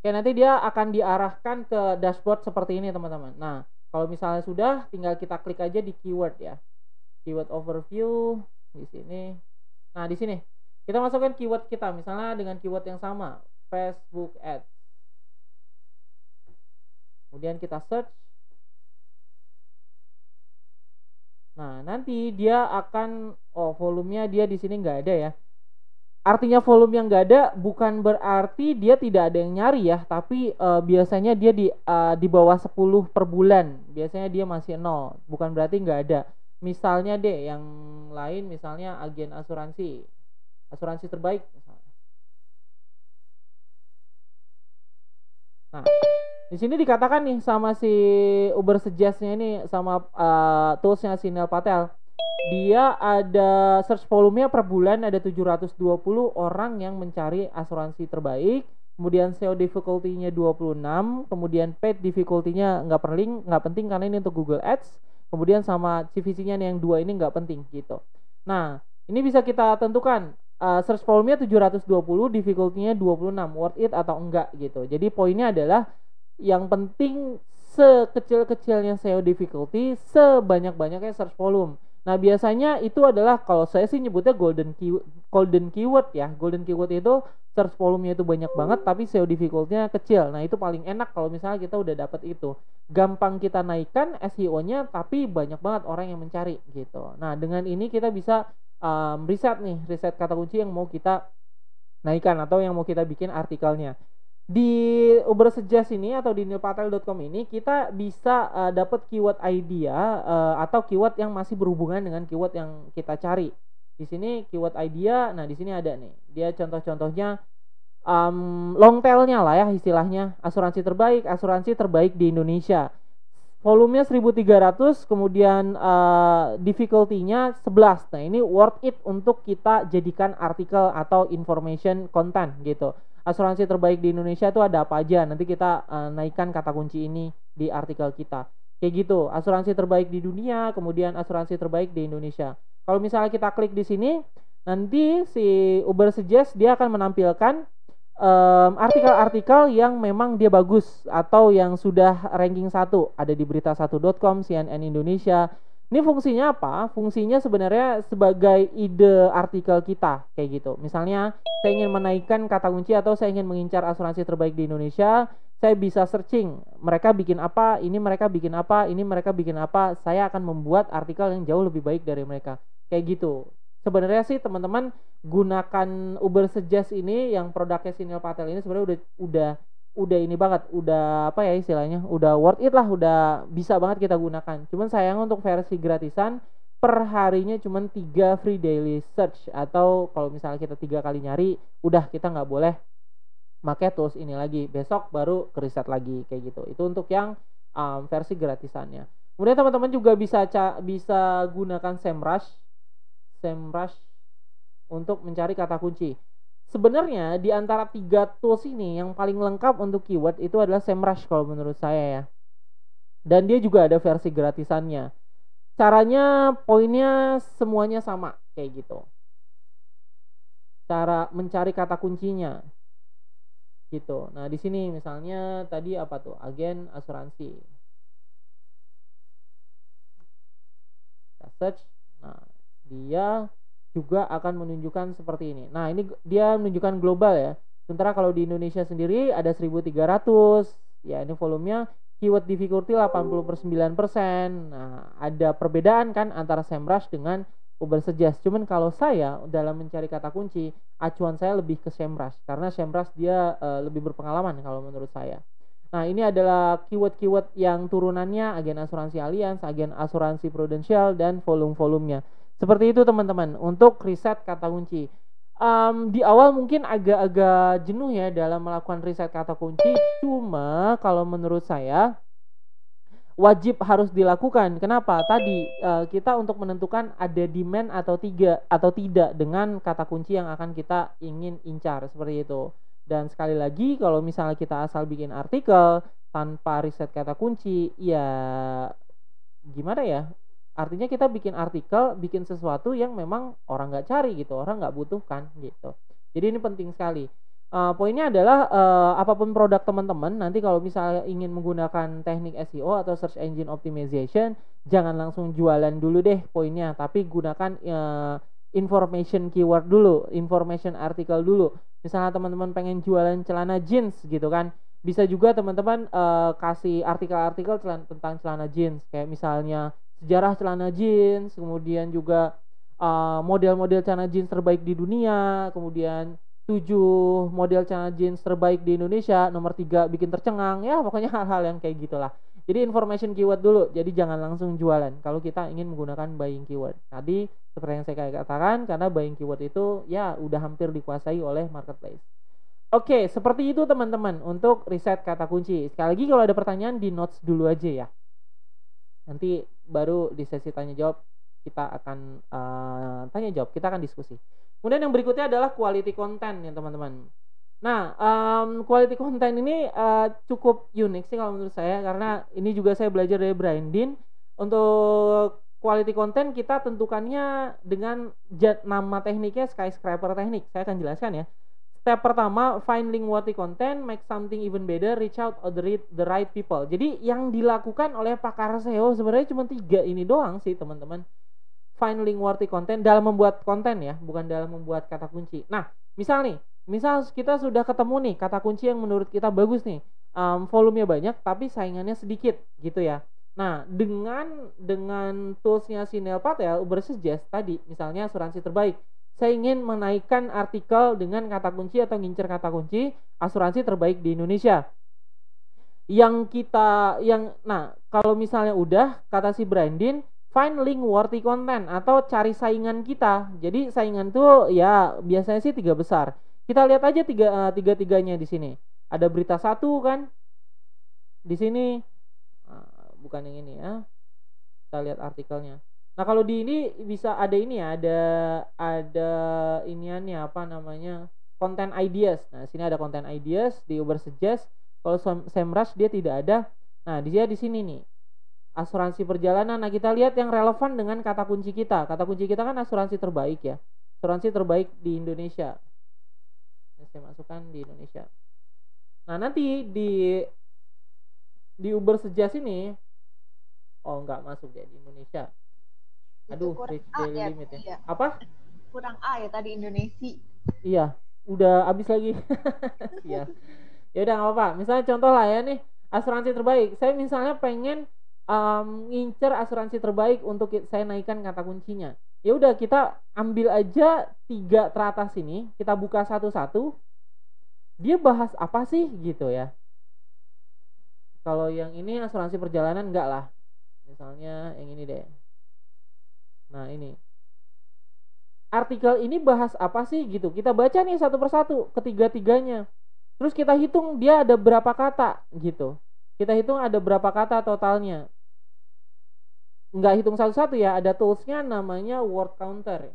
Oke, nanti dia akan diarahkan ke dashboard seperti ini, teman-teman. Nah, kalau misalnya sudah, tinggal kita klik aja di keyword ya. Keyword overview di sini. Nah, di sini kita masukkan keyword kita, misalnya dengan keyword yang sama, Facebook Ads. Kemudian kita search. Nah, nanti dia akan oh, volumenya dia di sini nggak ada ya artinya volume yang gak ada bukan berarti dia tidak ada yang nyari ya tapi uh, biasanya dia di uh, di bawah 10 per bulan biasanya dia masih nol bukan berarti nggak ada misalnya deh yang lain misalnya agen asuransi asuransi terbaik nah di sini dikatakan nih sama si Uber Suggestnya ini sama uh, toolsnya si Patel dia ada search volume-nya per bulan ada 720 orang yang mencari asuransi terbaik kemudian SEO difficulty-nya 26 kemudian paid difficulty-nya nggak perling nggak penting karena ini untuk Google Ads kemudian sama CVC-nya yang dua ini nggak penting gitu nah ini bisa kita tentukan uh, search volume-nya 720 difficulty-nya 26 worth it atau enggak gitu jadi poinnya adalah yang penting sekecil-kecilnya SEO difficulty sebanyak-banyaknya search volume Nah, biasanya itu adalah kalau saya sih nyebutnya golden key, golden keyword ya. Golden keyword itu search volume-nya itu banyak banget tapi SEO difficulty nya kecil. Nah, itu paling enak kalau misalnya kita udah dapat itu. Gampang kita naikkan SEO-nya tapi banyak banget orang yang mencari gitu. Nah, dengan ini kita bisa um, riset nih, riset kata kunci yang mau kita naikkan atau yang mau kita bikin artikelnya di Uber Suggest ini atau di nilpatel.com ini kita bisa uh, eh, dapat keyword idea uh, atau keyword yang masih berhubungan dengan keyword yang kita cari. Di sini keyword idea, nah di sini ada nih. Dia contoh-contohnya um, long tailnya lah ya istilahnya, asuransi terbaik, asuransi terbaik di Indonesia. Volumenya 1300, kemudian uh, difficulty-nya 11. Nah, ini worth it untuk kita jadikan artikel atau information content gitu asuransi terbaik di Indonesia itu ada apa aja nanti kita uh, naikkan kata kunci ini di artikel kita kayak gitu asuransi terbaik di dunia kemudian asuransi terbaik di Indonesia kalau misalnya kita klik di sini nanti si Uber Suggest dia akan menampilkan artikel artikel-artikel yang memang dia bagus atau yang sudah ranking satu ada di berita1.com, CNN Indonesia, ini fungsinya apa? Fungsinya sebenarnya sebagai ide artikel kita kayak gitu. Misalnya saya ingin menaikkan kata kunci atau saya ingin mengincar asuransi terbaik di Indonesia, saya bisa searching mereka bikin apa, ini mereka bikin apa, ini mereka bikin apa. Saya akan membuat artikel yang jauh lebih baik dari mereka. Kayak gitu. Sebenarnya sih teman-teman gunakan Uber Suggest ini yang produknya Sinil Patel ini sebenarnya udah udah udah ini banget, udah apa ya istilahnya, udah worth it lah, udah bisa banget kita gunakan. Cuman sayang untuk versi gratisan per harinya cuman tiga free daily search atau kalau misalnya kita tiga kali nyari, udah kita nggak boleh make tools ini lagi. Besok baru ke lagi kayak gitu. Itu untuk yang um, versi gratisannya. Kemudian teman-teman juga bisa bisa gunakan SEMrush, SEMrush untuk mencari kata kunci. Sebenarnya di antara tiga tools ini yang paling lengkap untuk keyword itu adalah SEMrush kalau menurut saya ya. Dan dia juga ada versi gratisannya. Caranya poinnya semuanya sama kayak gitu. Cara mencari kata kuncinya gitu. Nah, di sini misalnya tadi apa tuh? Agen asuransi. Kita search. Nah, dia juga akan menunjukkan seperti ini. Nah, ini dia menunjukkan global ya. Sementara kalau di Indonesia sendiri ada 1300, ya ini volumenya keyword difficulty 80 9 Nah, ada perbedaan kan antara SEMrush dengan Uber Suggest. Cuman kalau saya dalam mencari kata kunci, acuan saya lebih ke SEMrush karena SEMrush dia uh, lebih berpengalaman kalau menurut saya. Nah, ini adalah keyword-keyword yang turunannya agen asuransi Allianz, agen asuransi Prudential dan volume-volumenya. Seperti itu teman-teman untuk riset kata kunci. Um, di awal mungkin agak-agak jenuh ya dalam melakukan riset kata kunci. Cuma kalau menurut saya wajib harus dilakukan. Kenapa? Tadi uh, kita untuk menentukan ada demand atau tiga atau tidak dengan kata kunci yang akan kita ingin incar seperti itu. Dan sekali lagi kalau misalnya kita asal bikin artikel tanpa riset kata kunci, ya gimana ya? artinya kita bikin artikel bikin sesuatu yang memang orang nggak cari gitu orang nggak butuhkan gitu jadi ini penting sekali uh, poinnya adalah uh, apapun produk teman-teman nanti kalau misalnya ingin menggunakan teknik SEO atau search engine optimization jangan langsung jualan dulu deh poinnya tapi gunakan uh, information keyword dulu information artikel dulu misalnya teman-teman pengen jualan celana jeans gitu kan bisa juga teman-teman uh, kasih artikel-artikel tentang celana jeans kayak misalnya sejarah celana jeans, kemudian juga ah, model-model uh, celana jeans terbaik di dunia, kemudian tujuh model celana jeans terbaik di Indonesia, nomor tiga bikin tercengang, ya pokoknya hal-hal yang kayak gitulah. Jadi information keyword dulu, jadi jangan langsung jualan kalau kita ingin menggunakan buying keyword. Tadi seperti yang saya katakan, karena buying keyword itu ya udah hampir dikuasai oleh marketplace. Oke, seperti itu teman-teman untuk riset kata kunci. Sekali lagi kalau ada pertanyaan di notes dulu aja ya. Nanti baru di sesi tanya jawab kita akan uh, tanya jawab, kita akan diskusi. Kemudian yang berikutnya adalah quality content ya teman-teman. Nah, um, quality content ini uh, cukup unik sih kalau menurut saya karena ini juga saya belajar dari Brian Dean untuk quality content kita tentukannya dengan nama tekniknya skyscraper teknik. Saya akan jelaskan ya. Step pertama, find link worthy content, make something even better, reach out or the, the right people. Jadi yang dilakukan oleh pakar SEO sebenarnya cuma tiga ini doang sih teman-teman. find link worthy content dalam membuat konten ya, bukan dalam membuat kata kunci. Nah, misal nih, misal kita sudah ketemu nih kata kunci yang menurut kita bagus nih, um, volumenya banyak tapi saingannya sedikit gitu ya. Nah, dengan dengan toolsnya si Neil Patel, Uber suggest tadi, misalnya asuransi terbaik saya ingin menaikkan artikel dengan kata kunci atau ngincer kata kunci asuransi terbaik di Indonesia. Yang kita yang nah, kalau misalnya udah kata si Brandin find link worthy content atau cari saingan kita. Jadi saingan tuh ya biasanya sih tiga besar. Kita lihat aja tiga eh, tiga tiganya di sini. Ada berita satu kan di sini ah, bukan yang ini ya. Kita lihat artikelnya. Nah kalau di ini bisa ada ini ya, ada ada iniannya apa namanya konten ideas. Nah sini ada konten ideas di Uber Suggest. Kalau Semrush dia tidak ada. Nah dia di sini nih asuransi perjalanan. Nah kita lihat yang relevan dengan kata kunci kita. Kata kunci kita kan asuransi terbaik ya. Asuransi terbaik di Indonesia. Ini saya masukkan di Indonesia. Nah nanti di di Uber Suggest ini, oh nggak masuk ya di Indonesia Aduh, kurang daily A, ya, limit ya. Iya. Apa? Kurang A ya tadi Indonesia. Iya, udah habis lagi. Iya. ya udah nggak apa-apa. Misalnya contoh lah ya nih, asuransi terbaik. Saya misalnya pengen um, ngincer asuransi terbaik untuk saya naikkan kata kuncinya. Ya udah kita ambil aja tiga teratas ini, kita buka satu-satu. Dia bahas apa sih gitu ya? Kalau yang ini asuransi perjalanan enggak lah. Misalnya yang ini deh. Nah, ini. Artikel ini bahas apa sih gitu. Kita baca nih satu persatu ketiga-tiganya. Terus kita hitung dia ada berapa kata gitu. Kita hitung ada berapa kata totalnya. Nggak hitung satu-satu ya, ada toolsnya namanya word counter.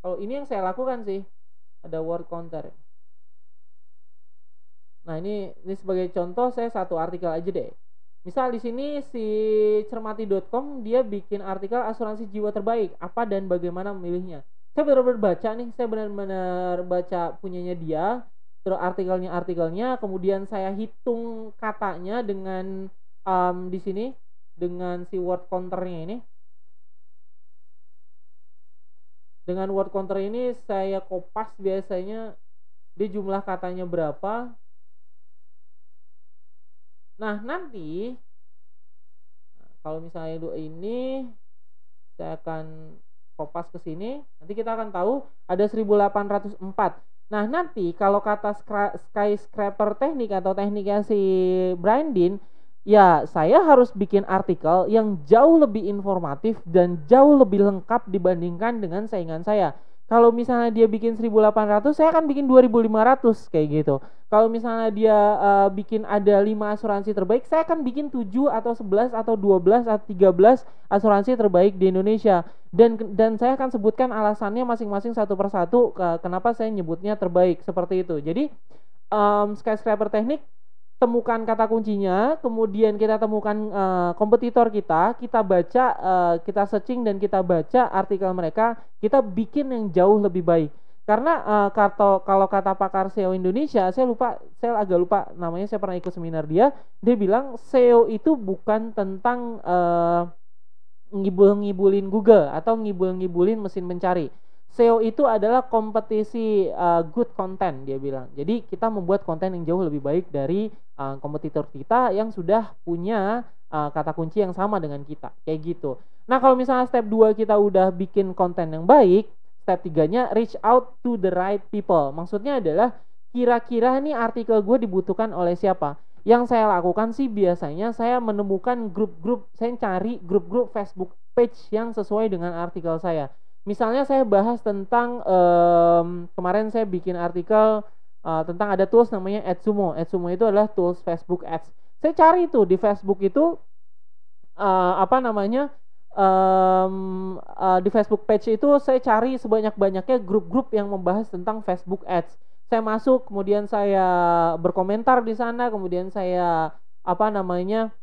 Kalau ini yang saya lakukan sih, ada word counter. Nah ini, ini sebagai contoh saya satu artikel aja deh. Misal di sini si cermati.com dia bikin artikel asuransi jiwa terbaik apa dan bagaimana memilihnya. Saya benar-benar baca nih, saya benar-benar baca punyanya dia, terus artikelnya artikelnya, kemudian saya hitung katanya dengan um, di sini dengan si word counternya ini. Dengan word counter ini saya kopas biasanya di jumlah katanya berapa, Nah, nanti kalau misalnya dua ini saya akan kopas ke sini, nanti kita akan tahu ada 1804. Nah, nanti kalau kata skyscraper teknik atau tekniknya si Dean, ya saya harus bikin artikel yang jauh lebih informatif dan jauh lebih lengkap dibandingkan dengan saingan saya kalau misalnya dia bikin 1800 saya akan bikin 2500 kayak gitu kalau misalnya dia uh, bikin ada 5 asuransi terbaik saya akan bikin 7 atau 11 atau 12 atau 13 asuransi terbaik di Indonesia dan dan saya akan sebutkan alasannya masing-masing satu persatu uh, kenapa saya nyebutnya terbaik seperti itu jadi um, skyscraper teknik temukan kata kuncinya, kemudian kita temukan uh, kompetitor kita, kita baca, uh, kita searching dan kita baca artikel mereka, kita bikin yang jauh lebih baik. Karena uh, eh, kata, kalau kata pakar SEO Indonesia, saya lupa, saya agak lupa namanya, saya pernah ikut seminar dia, dia bilang SEO itu bukan tentang uh, ngibul-ngibulin Google atau ngibul-ngibulin mesin pencari. SEO itu adalah kompetisi uh, good content dia bilang. Jadi kita membuat konten yang jauh lebih baik dari Eh, kompetitor kita yang sudah punya eh, kata kunci yang sama dengan kita kayak gitu nah kalau misalnya step 2 kita udah bikin konten yang baik step 3 nya reach out to the right people maksudnya adalah kira-kira nih artikel gue dibutuhkan oleh siapa yang saya lakukan sih biasanya saya menemukan grup-grup saya cari grup-grup Facebook page yang sesuai dengan artikel saya misalnya saya bahas tentang um, kemarin saya bikin artikel Eh, tentang ada tools namanya AdSumo. AdSumo itu adalah tools Facebook Ads. Saya cari itu di Facebook itu uh, apa namanya? Um, uh, di Facebook page itu saya cari sebanyak-banyaknya grup-grup yang membahas tentang Facebook Ads. Saya masuk, kemudian saya berkomentar di sana, kemudian saya apa namanya?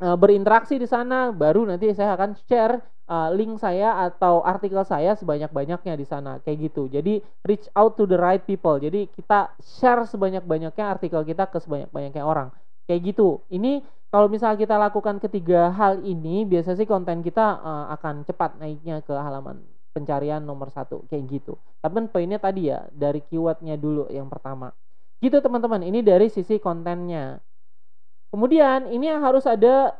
uh, berinteraksi di sana baru nanti saya akan share eh, link saya atau artikel saya sebanyak-banyaknya di sana kayak gitu jadi reach out to the right people jadi kita share sebanyak-banyaknya artikel kita ke sebanyak-banyaknya orang kayak gitu ini kalau misalnya kita lakukan ketiga hal ini biasanya sih konten kita uh, akan cepat naiknya ke halaman pencarian nomor satu kayak gitu tapi kan poinnya tadi ya dari keywordnya dulu yang pertama gitu teman-teman ini dari sisi kontennya Kemudian ini yang harus ada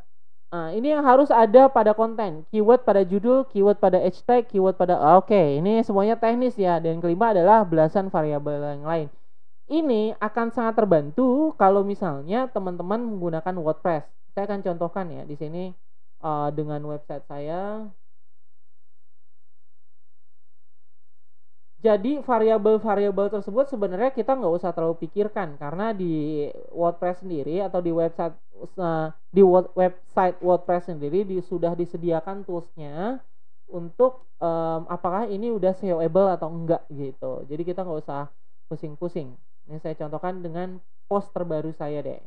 Nah, ini yang harus ada pada konten, keyword pada judul, keyword pada hashtag, keyword pada ah, oke, okay, ini semuanya teknis ya. Dan kelima adalah belasan variabel yang lain. Ini akan sangat terbantu kalau misalnya teman-teman menggunakan WordPress. Saya akan contohkan ya di sini uh, dengan website saya jadi variabel-variabel tersebut sebenarnya kita nggak usah terlalu pikirkan karena di WordPress sendiri atau di website eh, di website WordPress sendiri di, sudah disediakan toolsnya untuk um, apakah ini udah SEOable atau enggak gitu. Jadi kita nggak usah pusing-pusing. Ini saya contohkan dengan post terbaru saya deh.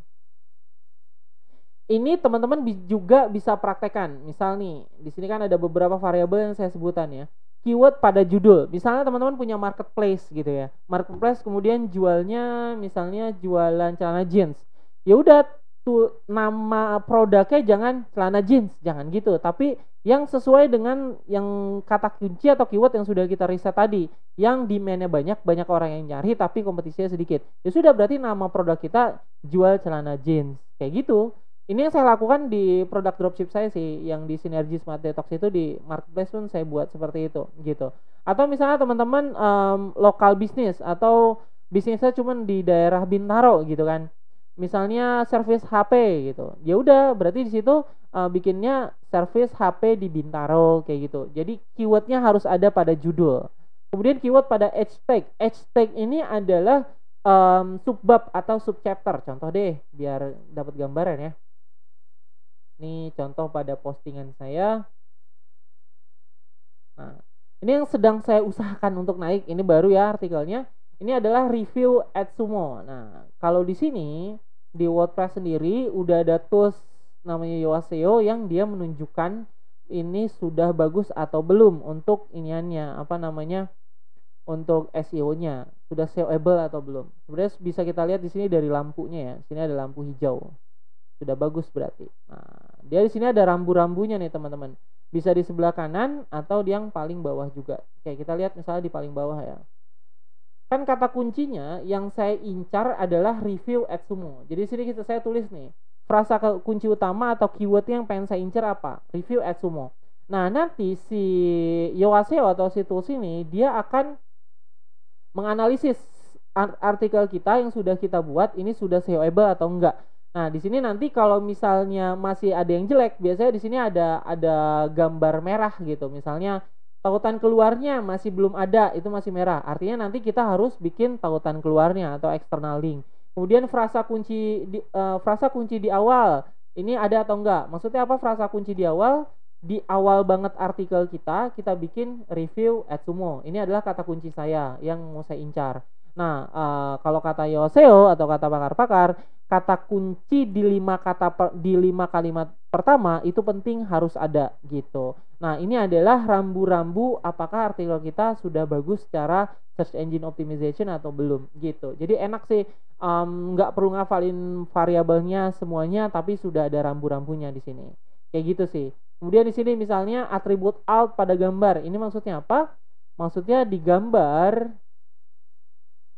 Ini teman-teman juga bisa praktekkan. Misal nih, di sini kan ada beberapa variabel yang saya sebutkan ya keyword pada judul. Misalnya teman-teman punya marketplace gitu ya. Marketplace kemudian jualnya misalnya jualan celana jeans. Ya udah tuh nama produknya jangan celana jeans, jangan gitu. Tapi yang sesuai dengan yang kata kunci atau keyword yang sudah kita riset tadi. Yang demandnya banyak, banyak orang yang nyari tapi kompetisinya sedikit. Ya sudah berarti nama produk kita jual celana jeans. Kayak gitu ini yang saya lakukan di produk dropship saya sih yang di sinergi smart detox itu di marketplace pun saya buat seperti itu gitu atau misalnya teman-teman um, lokal bisnis atau bisnisnya cuma di daerah Bintaro gitu kan misalnya service HP gitu ya udah berarti di situ uh, bikinnya service HP di Bintaro kayak gitu jadi keywordnya harus ada pada judul kemudian keyword pada tag. edge tag ini adalah um, subbab atau subchapter contoh deh biar dapat gambaran ya ini contoh pada postingan saya. Nah, ini yang sedang saya usahakan untuk naik. Ini baru ya artikelnya. Ini adalah review AdSumo. Nah, kalau di sini di WordPress sendiri udah ada tools namanya Yoaseo yang dia menunjukkan ini sudah bagus atau belum untuk iniannya apa namanya untuk SEO-nya sudah SEOable atau belum. Sebenarnya bisa kita lihat di sini dari lampunya ya. Sini ada lampu hijau. Sudah bagus berarti. Nah, dia di sini ada rambu-rambunya nih teman-teman. Bisa di sebelah kanan atau di yang paling bawah juga. Oke, kita lihat misalnya di paling bawah ya. Kan kata kuncinya yang saya incar adalah review at Jadi sini kita saya tulis nih, frasa kunci utama atau keyword yang pengen saya incar apa? Review at Nah, nanti si Yowaseo atau si tools ini dia akan menganalisis artikel kita yang sudah kita buat ini sudah SEOable atau enggak Nah, di sini nanti kalau misalnya masih ada yang jelek, biasanya di sini ada ada gambar merah gitu. Misalnya tautan keluarnya masih belum ada, itu masih merah. Artinya nanti kita harus bikin tautan keluarnya atau external link. Kemudian frasa kunci di uh, frasa kunci di awal ini ada atau enggak? Maksudnya apa frasa kunci di awal? Di awal banget artikel kita, kita bikin review at sumo. Ini adalah kata kunci saya yang mau saya incar. Nah, uh, kalau kata Yoseo atau kata pakar-pakar, kata kunci di lima kata per, di lima kalimat pertama itu penting harus ada gitu. Nah, ini adalah rambu-rambu apakah artikel kita sudah bagus secara search engine optimization atau belum gitu. Jadi enak sih nggak um, perlu ngafalin variabelnya semuanya tapi sudah ada rambu-rambunya di sini. Kayak gitu sih. Kemudian di sini misalnya atribut alt pada gambar. Ini maksudnya apa? Maksudnya di gambar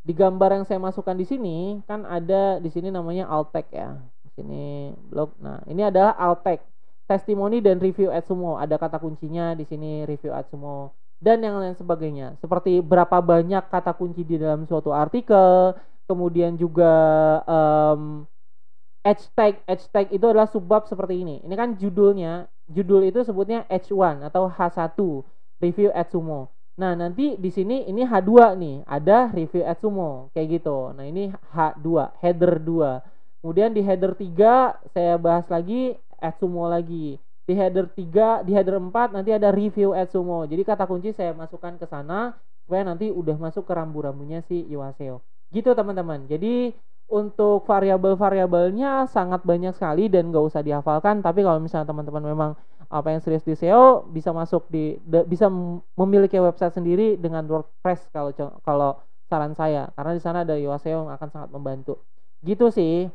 di gambar yang saya masukkan di sini kan ada di sini namanya Altec ya. Di sini blog. Nah, ini adalah Altec testimoni dan review at sumo. Ada kata kuncinya di sini review at sumo dan yang lain sebagainya. Seperti berapa banyak kata kunci di dalam suatu artikel, kemudian juga um, hashtag hashtag itu adalah subbab seperti ini. Ini kan judulnya, judul itu sebutnya H1 atau H1 review at sumo. Nah, nanti di sini ini H2 nih, ada review at sumo kayak gitu. Nah, ini H2, header 2. Kemudian di header 3 saya bahas lagi at sumo lagi. Di header 3, di header 4 nanti ada review at sumo Jadi kata kunci saya masukkan ke sana supaya nanti udah masuk ke rambu-rambunya si Iwaseo. Gitu teman-teman. Jadi untuk variabel-variabelnya sangat banyak sekali dan nggak usah dihafalkan. Tapi kalau misalnya teman-teman memang apa yang serius di SEO bisa masuk di de, bisa memiliki website sendiri dengan WordPress kalau kalau saran saya karena di sana ada UI SEO yang akan sangat membantu. Gitu sih.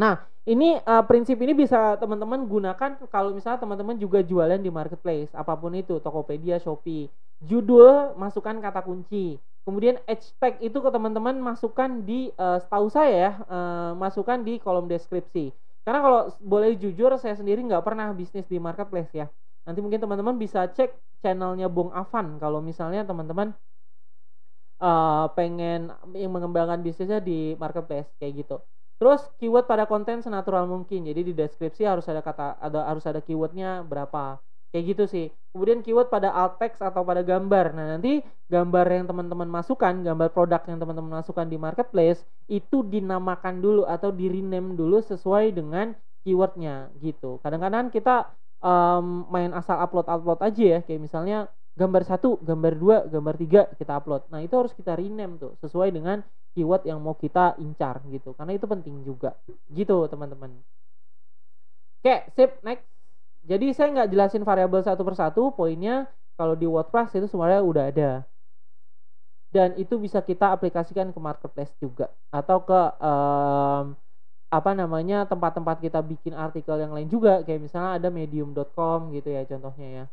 Nah, ini uh, prinsip ini bisa teman-teman gunakan kalau misalnya teman-teman juga jualan di marketplace apapun itu, Tokopedia, Shopee. Judul masukkan kata kunci. Kemudian hashtag itu ke teman-teman masukkan di uh, setahu saya ya, uh, masukkan di kolom deskripsi karena kalau boleh jujur saya sendiri nggak pernah bisnis di marketplace ya. Nanti mungkin teman-teman bisa cek channelnya Bung Avan kalau misalnya teman-teman uh, pengen yang mengembangkan bisnisnya di marketplace kayak gitu. Terus keyword pada konten senatural mungkin. Jadi di deskripsi harus ada kata ada harus ada keywordnya berapa. Kayak gitu sih. Kemudian keyword pada alt text atau pada gambar. Nah, nanti gambar yang teman-teman masukkan, gambar produk yang teman-teman masukkan di marketplace itu dinamakan dulu atau di rename dulu sesuai dengan keywordnya gitu. Kadang-kadang kita um, main asal upload-upload aja ya, kayak misalnya gambar satu, gambar dua, gambar tiga kita upload. Nah, itu harus kita rename tuh sesuai dengan keyword yang mau kita incar gitu. Karena itu penting juga. Gitu, teman-teman. Oke, sip, next jadi saya nggak jelasin variabel satu persatu poinnya kalau di WordPress itu sebenarnya udah ada dan itu bisa kita aplikasikan ke marketplace juga atau ke um, apa namanya tempat-tempat kita bikin artikel yang lain juga kayak misalnya ada medium.com gitu ya contohnya ya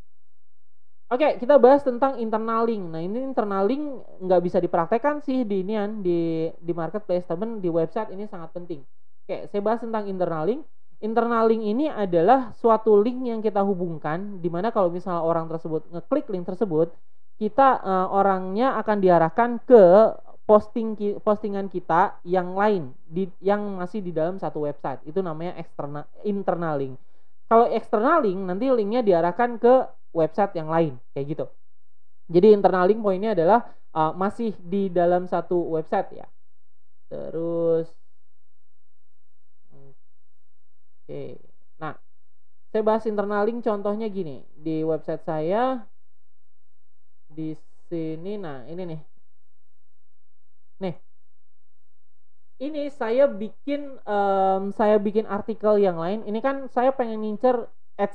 Oke, kita bahas tentang internal link. Nah, ini internal link nggak bisa dipraktekkan sih di inian di di marketplace, temen di website ini sangat penting. Oke, saya bahas tentang internal link internal link ini adalah suatu link yang kita hubungkan di mana kalau misalnya orang tersebut ngeklik link tersebut kita uh, orangnya akan diarahkan ke posting ki postingan kita yang lain di yang masih di dalam satu website itu namanya external internal link kalau external link nanti linknya diarahkan ke website yang lain kayak gitu jadi internal link poinnya adalah uh, masih di dalam satu website ya terus Oke. Nah, saya bahas internal link contohnya gini di website saya di sini nah ini nih. Nih. Ini saya bikin um, saya bikin artikel yang lain. Ini kan saya pengen ngincer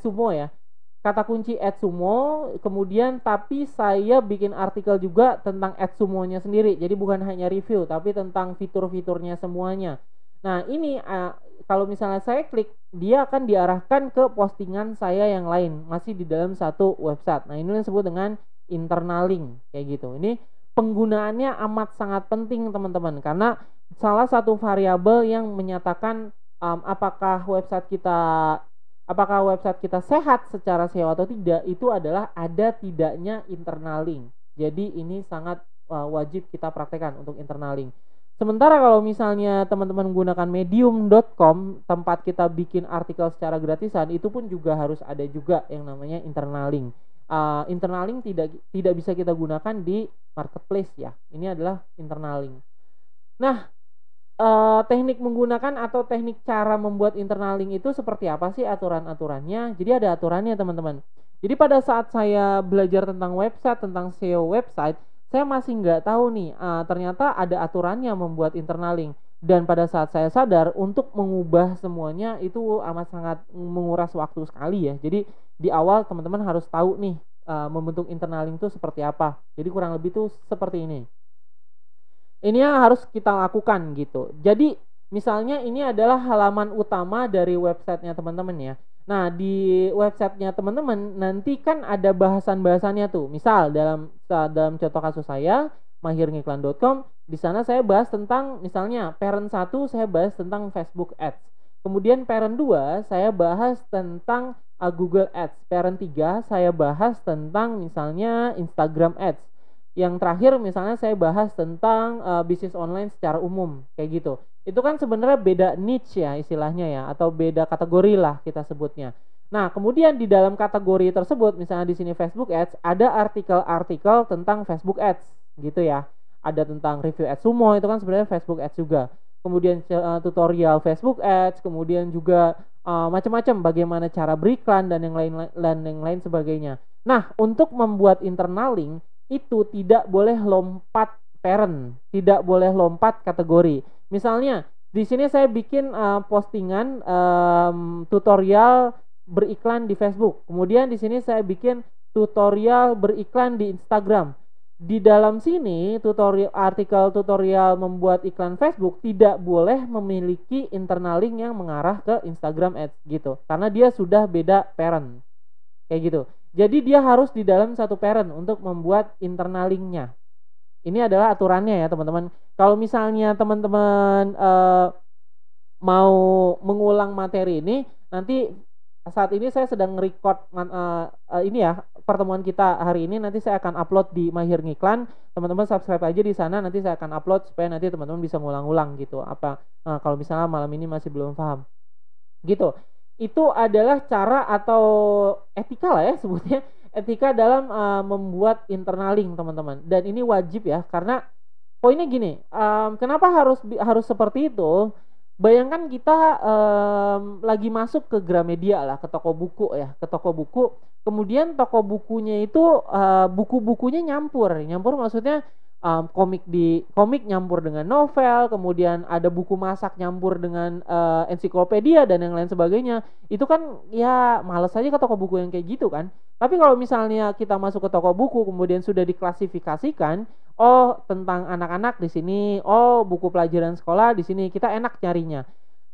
sumo ya. Kata kunci sumo, kemudian tapi saya bikin artikel juga tentang Etsumo-nya sendiri. Jadi bukan hanya review tapi tentang fitur-fiturnya semuanya. Nah, ini uh, kalau misalnya saya klik dia akan diarahkan ke postingan saya yang lain masih di dalam satu website nah ini yang disebut dengan internal link kayak gitu ini penggunaannya amat sangat penting teman-teman karena salah satu variabel yang menyatakan um, apakah website kita apakah website kita sehat secara SEO atau tidak itu adalah ada tidaknya internal link jadi ini sangat uh, wajib kita praktekkan untuk internal link Sementara kalau misalnya teman-teman menggunakan medium.com tempat kita bikin artikel secara gratisan itu pun juga harus ada juga yang namanya internal link. Uh, internal link tidak tidak bisa kita gunakan di marketplace ya. Ini adalah internal link. Nah, uh, teknik menggunakan atau teknik cara membuat internal link itu seperti apa sih aturan-aturannya? Jadi ada aturannya teman-teman. Jadi pada saat saya belajar tentang website, tentang SEO website, saya masih nggak tahu nih uh, ternyata ada aturannya membuat internal link dan pada saat saya sadar untuk mengubah semuanya itu amat sangat menguras waktu sekali ya jadi di awal teman-teman harus tahu nih uh, membentuk internal link itu seperti apa jadi kurang lebih itu seperti ini ini yang harus kita lakukan gitu jadi misalnya ini adalah halaman utama dari websitenya teman-teman ya Nah, di websitenya teman-teman nanti kan ada bahasan-bahasannya tuh. Misal dalam dalam contoh kasus saya mahirngiklan.com, di sana saya bahas tentang misalnya parent satu saya bahas tentang Facebook Ads. Kemudian parent 2 saya bahas tentang ah, Google Ads. Parent 3 saya bahas tentang misalnya Instagram Ads. Yang terakhir misalnya saya bahas tentang uh, bisnis online secara umum kayak gitu. Itu kan sebenarnya beda niche ya istilahnya ya atau beda kategori lah kita sebutnya. Nah, kemudian di dalam kategori tersebut misalnya di sini Facebook Ads ada artikel-artikel tentang Facebook Ads gitu ya. Ada tentang review ads sumo itu kan sebenarnya Facebook Ads juga. Kemudian eh, tutorial Facebook Ads, kemudian juga uh, macam-macam bagaimana cara beriklan dan yang lain dan yang lain sebagainya. Nah, untuk membuat internal link itu tidak boleh lompat parent, tidak boleh lompat kategori Misalnya di sini saya bikin uh, postingan um, tutorial beriklan di Facebook. Kemudian di sini saya bikin tutorial beriklan di Instagram. Di dalam sini tutorial artikel tutorial membuat iklan Facebook tidak boleh memiliki internal link yang mengarah ke Instagram ads gitu karena dia sudah beda parent. Kayak gitu. Jadi dia harus di dalam satu parent untuk membuat internal linknya. Ini adalah aturannya ya teman-teman kalau misalnya teman-teman uh, mau mengulang materi ini nanti saat ini saya sedang record uh, uh, ini ya pertemuan kita hari ini nanti saya akan upload di Mahir Ngiklan teman-teman subscribe aja di sana nanti saya akan upload supaya nanti teman-teman bisa ngulang-ulang gitu apa uh, kalau misalnya malam ini masih belum paham gitu itu adalah cara atau etika lah ya sebutnya etika dalam uh, membuat link teman-teman dan ini wajib ya karena poinnya gini um, kenapa harus harus seperti itu bayangkan kita um, lagi masuk ke Gramedia lah ke toko buku ya ke toko buku kemudian toko bukunya itu uh, buku-bukunya nyampur nyampur maksudnya um, komik di komik nyampur dengan novel, kemudian ada buku masak nyampur dengan uh, ensiklopedia dan yang lain sebagainya. Itu kan ya males aja ke toko buku yang kayak gitu kan. Tapi kalau misalnya kita masuk ke toko buku kemudian sudah diklasifikasikan, oh tentang anak-anak di sini, oh buku pelajaran sekolah di sini, kita enak nyarinya.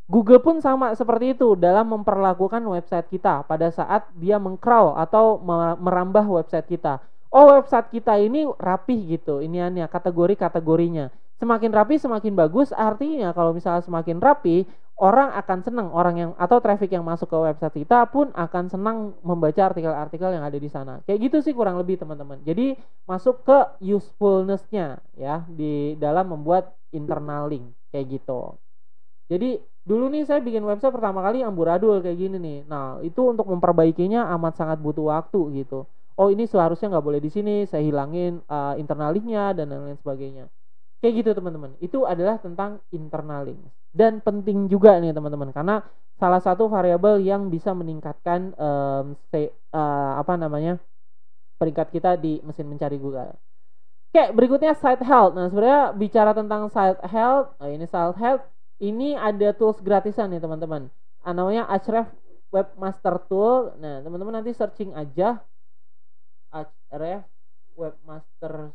Google pun sama seperti itu dalam memperlakukan website kita pada saat dia mengcrawl atau merambah website kita oh website kita ini rapih gitu ini iniannya kategori-kategorinya semakin rapi semakin bagus artinya kalau misalnya semakin rapi orang akan senang orang yang atau traffic yang masuk ke website kita pun akan senang membaca artikel-artikel yang ada di sana kayak gitu sih kurang lebih teman-teman jadi masuk ke usefulnessnya ya di dalam membuat internal link kayak gitu jadi dulu nih saya bikin website pertama kali amburadul kayak gini nih nah itu untuk memperbaikinya amat sangat butuh waktu gitu oh ini seharusnya nggak boleh di sini saya hilangin uh, eh, internal linknya dan lain-lain sebagainya kayak gitu teman-teman itu adalah tentang internal link dan penting juga nih teman-teman karena salah satu variabel yang bisa meningkatkan um, stay, uh, eh, apa namanya peringkat kita di mesin mencari Google. Oke, berikutnya site health. Nah, sebenarnya bicara tentang site health, oh, ini site health, ini ada tools gratisan nih teman-teman. Ah, namanya Ahref Webmaster Tool. Nah, teman-teman nanti searching aja RF Webmaster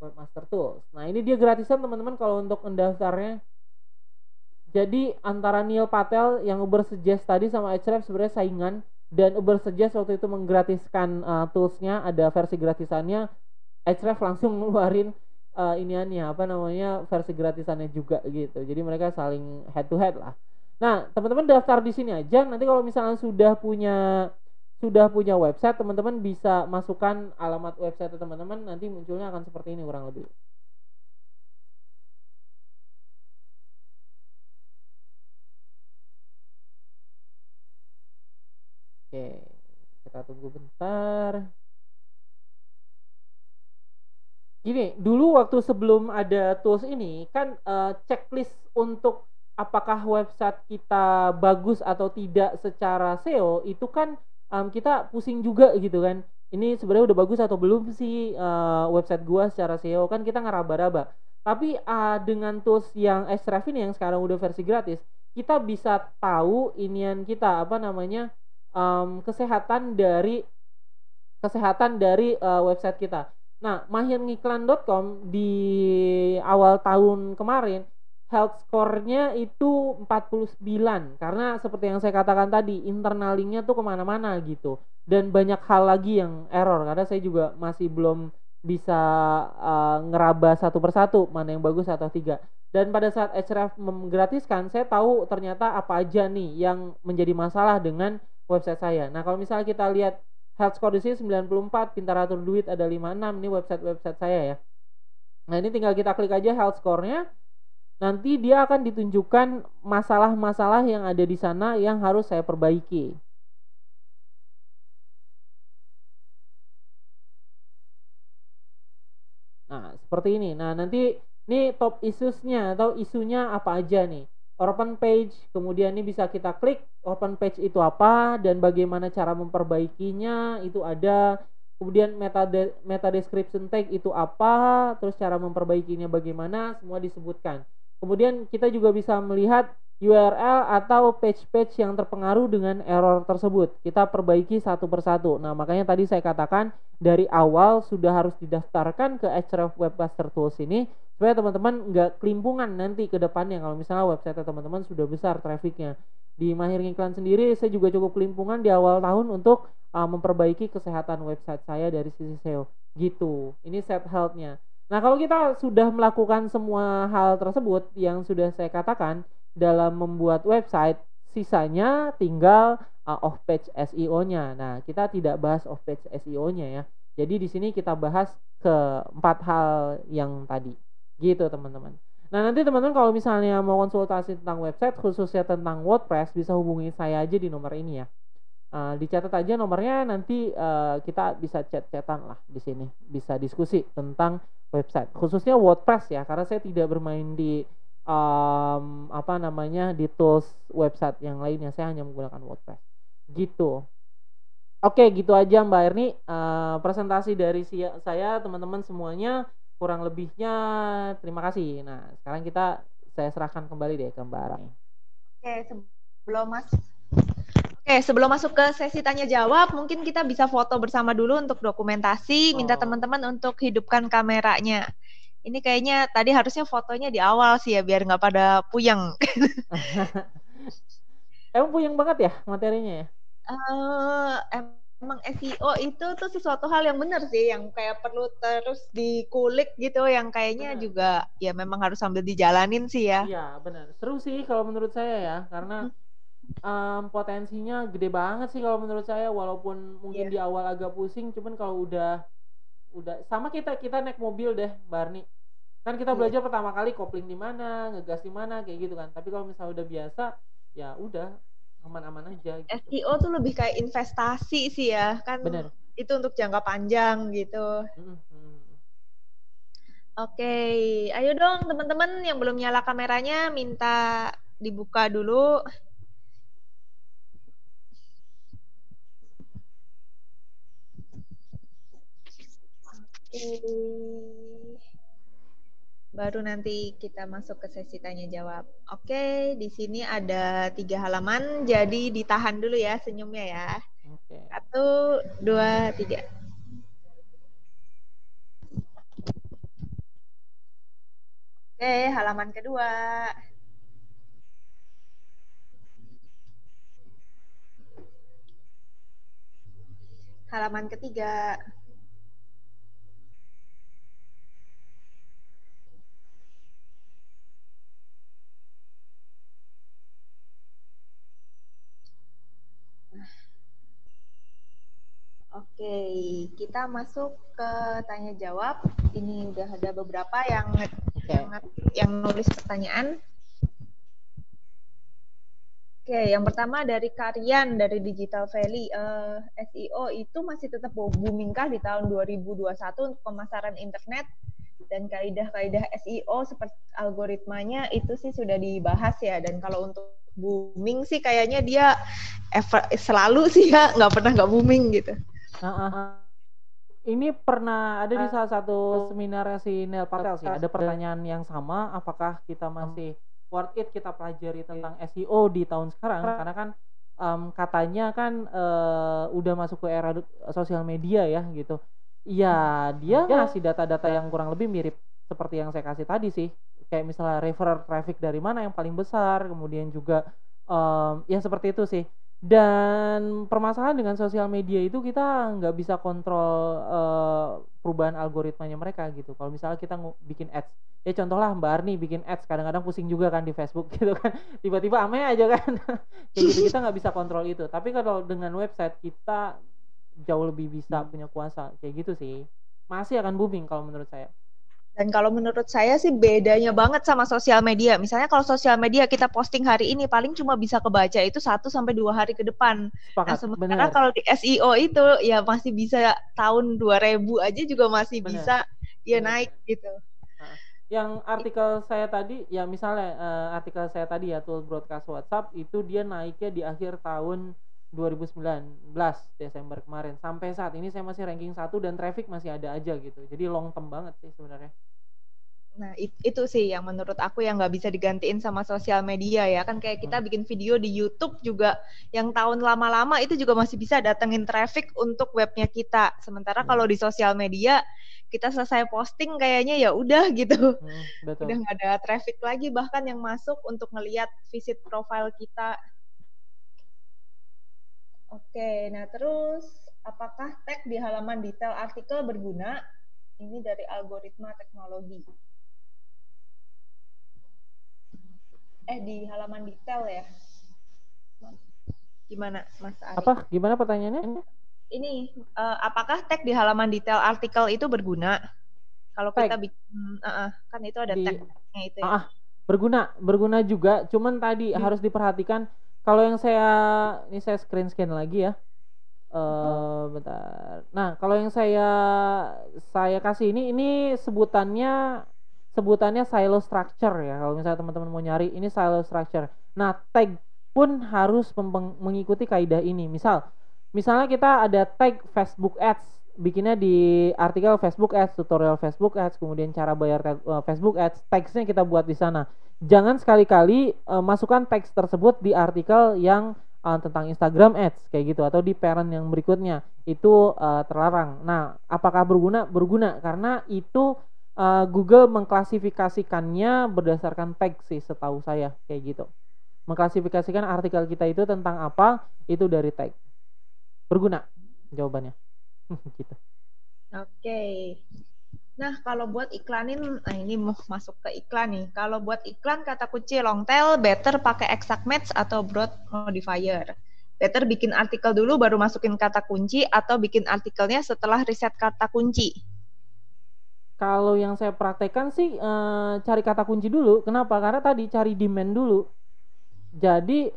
Webmaster Tools. Nah, ini dia gratisan teman-teman kalau untuk mendaftarnya. Jadi antara Neil Patel yang Uber Suggest tadi sama Ahrefs sebenarnya saingan dan Uber Suggest waktu itu menggratiskan uh, toolsnya, ada versi gratisannya. Ahrefs langsung ngeluarin uh, iniannya apa namanya versi gratisannya juga gitu. Jadi mereka saling head to head lah. Nah, teman-teman daftar di sini aja. Nanti kalau misalnya sudah punya sudah punya website teman-teman bisa masukkan alamat website teman-teman nanti munculnya akan seperti ini kurang lebih oke kita tunggu bentar gini dulu waktu sebelum ada tools ini kan uh, checklist untuk apakah website kita bagus atau tidak secara SEO itu kan um, kita pusing juga gitu kan ini sebenarnya udah bagus atau belum sih uh, website gua secara SEO kan kita ngeraba-raba tapi uh, dengan tools yang eh, Ahrefs ini yang sekarang udah versi gratis kita bisa tahu inian kita apa namanya um, kesehatan dari kesehatan dari uh, website kita nah mahirngiklan.com di awal tahun kemarin health score-nya itu 49 karena seperti yang saya katakan tadi internal linknya tuh kemana-mana gitu dan banyak hal lagi yang error karena saya juga masih belum bisa uh, ngeraba satu persatu mana yang bagus atau tiga dan pada saat HRF menggratiskan saya tahu ternyata apa aja nih yang menjadi masalah dengan website saya nah kalau misalnya kita lihat health score di sini 94 pintar atur duit ada 56 ini website-website saya ya nah ini tinggal kita klik aja health score-nya nanti dia akan ditunjukkan masalah-masalah yang ada di sana yang harus saya perbaiki. Nah, seperti ini. Nah, nanti ini top issues-nya atau isunya apa aja nih. Open page, kemudian ini bisa kita klik open page itu apa dan bagaimana cara memperbaikinya itu ada. Kemudian meta de meta description tag itu apa, terus cara memperbaikinya bagaimana, semua disebutkan. Kemudian kita juga bisa melihat URL atau page-page yang terpengaruh dengan error tersebut. Kita perbaiki satu persatu. Nah, makanya tadi saya katakan dari awal sudah harus didaftarkan ke Ahrefs Webmaster Tools ini supaya teman-teman nggak kelimpungan nanti ke depannya kalau misalnya website teman-teman sudah besar trafficnya. Di Mahir Iklan sendiri saya juga cukup kelimpungan di awal tahun untuk ah, memperbaiki kesehatan website saya dari sisi SEO. Gitu. Ini set health-nya. Nah, kalau kita sudah melakukan semua hal tersebut yang sudah saya katakan dalam membuat website, sisanya tinggal uh, off page SEO-nya. Nah, kita tidak bahas off page SEO-nya ya. Jadi di sini kita bahas ke empat hal yang tadi. Gitu, teman-teman. Nah, nanti teman-teman kalau misalnya mau konsultasi tentang website khususnya tentang WordPress bisa hubungi saya aja di nomor ini ya. Uh, dicatat aja nomornya nanti uh, kita bisa chat-chatan lah di sini bisa diskusi tentang website khususnya WordPress ya karena saya tidak bermain di um, apa namanya di tools website yang lainnya saya hanya menggunakan WordPress gitu oke gitu aja Mbak Erni uh, presentasi dari si saya teman-teman semuanya kurang lebihnya terima kasih nah sekarang kita saya serahkan kembali deh ke Mbak Arang oke sebelum Mas Oke, sebelum masuk ke sesi tanya jawab, mungkin kita bisa foto bersama dulu untuk dokumentasi, minta teman-teman untuk hidupkan kameranya. Ini kayaknya tadi harusnya fotonya di awal sih ya, biar nggak pada puyeng. emang puyeng banget ya materinya ya? Uh, emang SEO itu tuh sesuatu hal yang benar sih, yang kayak perlu terus dikulik gitu, yang kayaknya bener. juga ya memang harus sambil dijalanin sih ya. Iya benar, seru sih kalau menurut saya ya, karena hmm um, potensinya gede banget sih kalau menurut saya walaupun mungkin yeah. di awal agak pusing cuman kalau udah udah sama kita kita naik mobil deh Barney kan kita iya. belajar yeah. pertama kali kopling di mana ngegas di mana kayak gitu kan tapi kalau misalnya udah biasa ya udah aman-aman aja gitu. SEO tuh lebih kayak investasi sih ya kan Bener. itu untuk jangka panjang gitu oke okay. ayo dong teman-teman yang belum nyala kameranya minta dibuka dulu Baru nanti kita masuk ke sesi tanya jawab. Oke, di sini ada tiga halaman, jadi ditahan dulu ya senyumnya ya. Satu, dua, tiga. Oke, halaman kedua. Halaman ketiga. Oke, kita masuk ke tanya jawab. Ini udah ada beberapa yang okay. yang, nulis pertanyaan. Oke, yang pertama dari Karian dari Digital Valley. Uh, eh, SEO itu masih tetap booming kah di tahun 2021 untuk pemasaran internet dan kaidah-kaidah SEO seperti algoritmanya itu sih sudah dibahas ya dan kalau untuk booming sih kayaknya dia ever, selalu sih ya nggak pernah nggak booming gitu. Uh Ini pernah ada di salah satu seminarnya si Neil Patel sih. Ada pertanyaan yang sama, apakah kita masih worth it kita pelajari tentang SEO di tahun sekarang? Karena kan um, katanya kan uh, udah masuk ke era sosial media ya gitu. Iya, dia ya. ngasih data-data yang kurang lebih mirip seperti yang saya kasih tadi sih. Kayak misalnya referral traffic dari mana yang paling besar, kemudian juga um, ya seperti itu sih dan permasalahan dengan sosial media itu kita nggak bisa kontrol uh, perubahan algoritmanya mereka gitu. Kalau misalnya kita bikin ads, ya contohlah Mbak Arni bikin ads, kadang-kadang pusing juga kan di Facebook gitu kan. Tiba-tiba ame aja kan. Jadi gitu kita nggak bisa kontrol itu. Tapi kalau dengan website kita jauh lebih bisa hmm. punya kuasa kayak gitu sih. Masih akan booming kalau menurut saya. Dan kalau menurut saya sih bedanya banget sama sosial media. Misalnya kalau sosial media kita posting hari ini paling cuma bisa kebaca itu satu sampai dua hari ke depan. nah, sementara kalau di SEO itu ya masih bisa tahun 2000 aja juga masih bener. bisa dia bener. Iya, naik iya. gitu. Yang artikel saya tadi ya misalnya uh, artikel saya tadi ya tool broadcast WhatsApp itu dia naiknya di akhir tahun 2019 Desember kemarin sampai saat ini saya masih ranking satu dan traffic masih ada aja gitu jadi long term banget sih sebenarnya Nah, it, itu sih yang menurut aku yang nggak bisa digantiin sama sosial media ya. Kan kayak kita hmm. bikin video di YouTube juga yang tahun lama-lama itu juga masih bisa datengin traffic untuk webnya kita. Sementara kalau hmm. di sosial media kita selesai posting kayaknya ya udah gitu. Hmm, betul. Udah nggak ada traffic lagi bahkan yang masuk untuk ngelihat visit profile kita. Oke, nah terus apakah tag di halaman detail artikel berguna? Ini dari algoritma teknologi. eh di halaman detail ya. Gimana, Mas Ari? Apa? Gimana pertanyaannya? Ini uh, apakah tag di halaman detail artikel itu berguna? Kalau kita bikin uh, uh, kan itu ada di, tagnya itu ya. Uh, uh, berguna, berguna juga, cuman tadi hmm. harus diperhatikan kalau yang saya ini saya screen scan lagi ya. Uh, bentar. Nah, kalau yang saya saya kasih ini ini sebutannya sebutannya silo structure ya kalau misalnya teman-teman mau nyari ini silo structure nah tag pun harus mengikuti kaidah ini misal misalnya kita ada tag Facebook Ads bikinnya di artikel Facebook Ads tutorial Facebook Ads kemudian cara bayar tag, uh, Facebook Ads tagsnya kita buat di sana jangan sekali-kali uh, masukkan tag tersebut di artikel yang uh, tentang Instagram Ads kayak gitu atau di parent yang berikutnya itu uh, terlarang. Nah, apakah berguna? Berguna karena itu uh, Google mengklasifikasikannya berdasarkan tag sih setahu saya kayak gitu mengklasifikasikan artikel kita itu tentang apa itu dari tag berguna jawabannya gitu oke okay. Nah, kalau buat iklanin, nah ini mau masuk ke iklan nih. Kalau buat iklan kata kunci long tail, better pakai exact match atau broad modifier. Better bikin artikel dulu baru masukin kata kunci atau bikin artikelnya setelah riset kata kunci. Kalau yang saya praktekkan sih e, cari kata kunci dulu. Kenapa? Karena tadi cari demand dulu. Jadi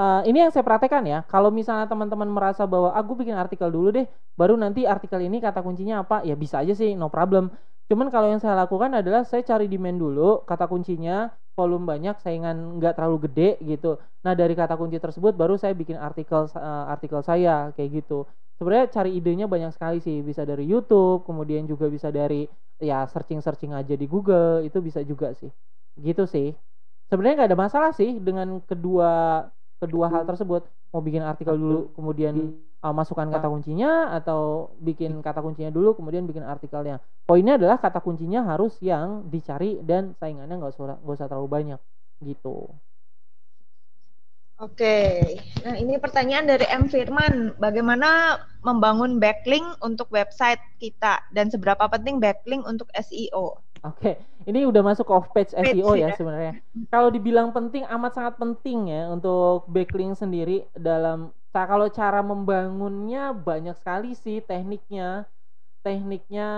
e, ini yang saya praktekkan ya. Kalau misalnya teman-teman merasa bahwa aku ah, bikin artikel dulu deh, baru nanti artikel ini kata kuncinya apa, ya bisa aja sih, no problem. Cuman kalau yang saya lakukan adalah saya cari demand dulu, kata kuncinya, volume banyak, saingan nggak terlalu gede gitu. Nah dari kata kunci tersebut baru saya bikin artikel e, artikel saya kayak gitu sebenarnya cari idenya banyak sekali sih bisa dari YouTube kemudian juga bisa dari ya searching searching aja di Google itu bisa juga sih gitu sih sebenarnya nggak ada masalah sih dengan kedua kedua hal tersebut mau bikin artikel dulu kemudian uh, masukkan kata kuncinya atau bikin kata kuncinya dulu kemudian bikin artikelnya poinnya adalah kata kuncinya harus yang dicari dan saingannya nggak usah nggak usah terlalu banyak gitu Oke, nah ini pertanyaan dari M Firman, bagaimana membangun backlink untuk website kita dan seberapa penting backlink untuk SEO? Oke, ini udah masuk ke off page SEO ya, ya sebenarnya. Kalau dibilang penting, amat sangat penting ya untuk backlink sendiri dalam kalau cara membangunnya banyak sekali sih tekniknya. Tekniknya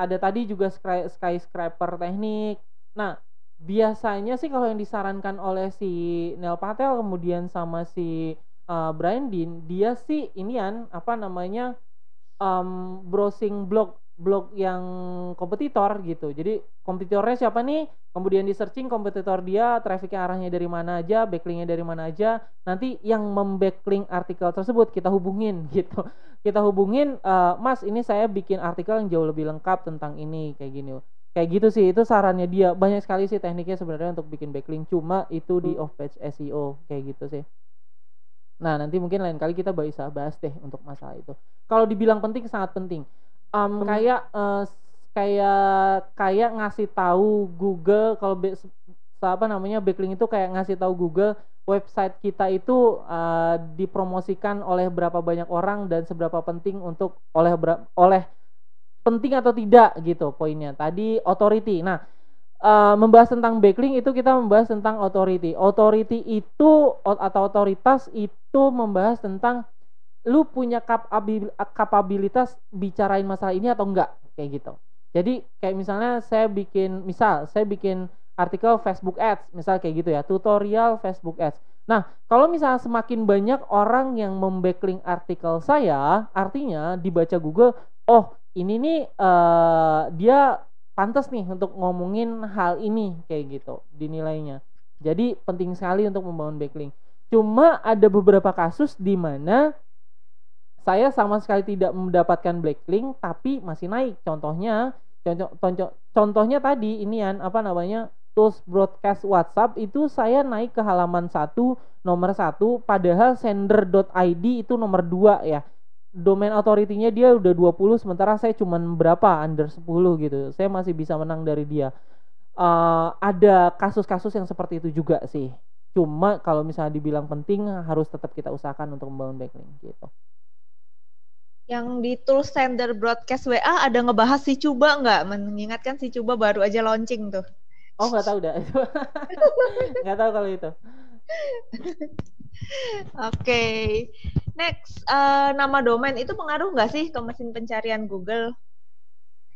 ada tadi juga skyscraper teknik. Nah, biasanya sih kalau yang disarankan oleh si Neil Patel kemudian sama si uh, Brian Dean dia sih inian apa namanya um, browsing blog blog yang kompetitor gitu jadi kompetitornya siapa nih kemudian di searching kompetitor dia trafficnya arahnya dari mana aja backlinknya dari mana aja nanti yang membacklink artikel tersebut kita hubungin gitu kita hubungin uh, mas ini saya bikin artikel yang jauh lebih lengkap tentang ini kayak gini kayak gitu sih itu sarannya dia banyak sekali sih tekniknya sebenarnya untuk bikin backlink cuma itu di hmm. off page SEO kayak gitu sih nah nanti mungkin lain kali kita bisa bahas deh untuk masalah itu kalau dibilang penting sangat penting um, kayak uh, kayak kayak ngasih tahu Google kalau apa namanya backlink itu kayak ngasih tahu Google website kita itu uh, dipromosikan oleh berapa banyak orang dan seberapa penting untuk oleh oleh penting atau tidak gitu poinnya tadi authority nah uh, membahas tentang backlink itu kita membahas tentang authority authority itu atau otoritas itu membahas tentang lu punya kapabilitas bicarain masalah ini atau enggak kayak gitu jadi kayak misalnya saya bikin misal saya bikin artikel Facebook Ads misal kayak gitu ya tutorial Facebook Ads Nah, kalau misalnya semakin banyak orang yang membacklink artikel saya, artinya dibaca Google, oh ini nih uh, dia pantas nih untuk ngomongin hal ini kayak gitu dinilainya. Jadi penting sekali untuk membangun backlink. Cuma ada beberapa kasus di mana saya sama sekali tidak mendapatkan backlink tapi masih naik. Contohnya contoh, contohnya tadi ini kan apa namanya tools broadcast WhatsApp itu saya naik ke halaman satu nomor satu padahal sender.id itu nomor dua ya domain authority-nya dia udah 20 sementara saya cuman berapa under 10 gitu. Saya masih bisa menang dari dia. Uh, ada kasus-kasus yang seperti itu juga sih. Cuma kalau misalnya dibilang penting harus tetap kita usahakan untuk membangun backlink gitu. Yang di tool standard broadcast WA ada ngebahas si coba nggak? Mengingatkan si coba baru aja launching tuh. Oh nggak tahu udah nggak tahu kalau itu. Oke. okay. Next, uh, nama domain itu pengaruh nggak sih ke mesin pencarian Google?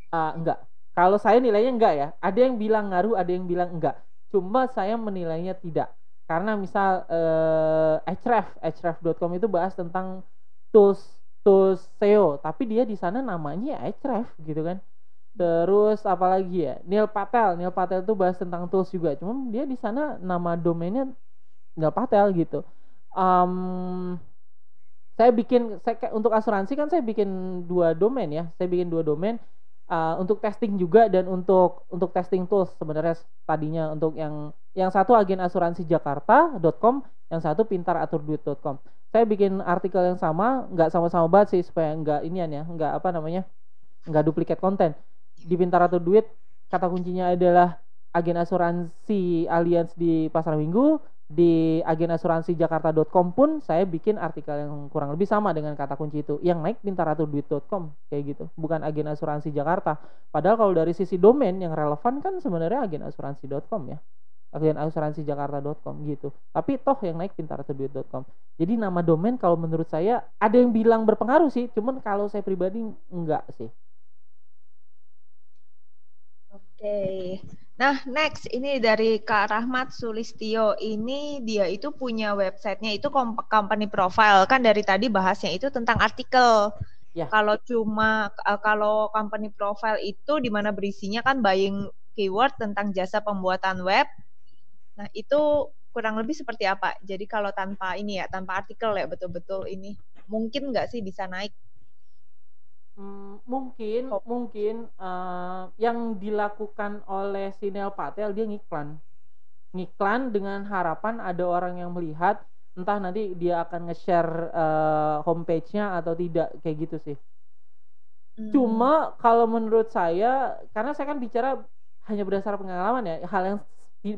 Uh, eh, enggak. Kalau saya nilainya enggak ya. Ada yang bilang ngaruh, ada yang bilang enggak. Cuma saya menilainya tidak. Karena misal uh, eh, href, href.com itu bahas tentang tools tools SEO, tapi dia di sana namanya href gitu kan. Terus apalagi ya? Neil Patel, Neil Patel itu bahas tentang tools juga. Cuma dia di sana nama domainnya Neil Patel gitu. Um, saya bikin saya untuk asuransi kan saya bikin dua domain ya saya bikin dua domain uh, untuk testing juga dan untuk untuk testing tools sebenarnya tadinya untuk yang yang satu agen asuransi jakarta.com yang satu pintar atur .com. saya bikin artikel yang sama nggak sama-sama banget sih supaya nggak inian ya nggak apa namanya nggak duplikat konten di pintar atur duit kata kuncinya adalah agen asuransi alians di pasar minggu di agen asuransi jakarta.com pun saya bikin artikel yang kurang lebih sama dengan kata kunci itu yang naik pintaratuduit.com kayak gitu bukan agen asuransi Jakarta padahal kalau dari sisi domain yang relevan kan sebenarnya agen asuransi.com ya agen asuransi jakarta.com gitu tapi toh yang naik pintaratuduit.com jadi nama domain kalau menurut saya ada yang bilang berpengaruh sih cuman kalau saya pribadi enggak sih oke okay. Nah, next ini dari Kak Rahmat Sulistio. Ini dia itu punya websitenya itu company profile kan dari tadi bahasnya itu tentang artikel. Ya. Kalau cuma e, kalau company profile itu di mana berisinya kan buying keyword tentang jasa pembuatan web. Nah, itu kurang lebih seperti apa? Jadi kalau tanpa ini ya, tanpa artikel ya betul-betul ini mungkin nggak sih bisa naik? Hmm, mungkin oh. mungkin uh, yang dilakukan oleh Sinel Patel dia ngiklan. Ngiklan dengan harapan ada orang yang melihat, entah nanti dia akan nge-share uh, homepage-nya atau tidak kayak gitu sih. Hmm. Cuma kalau menurut saya karena saya kan bicara hanya berdasar pengalaman ya, hal yang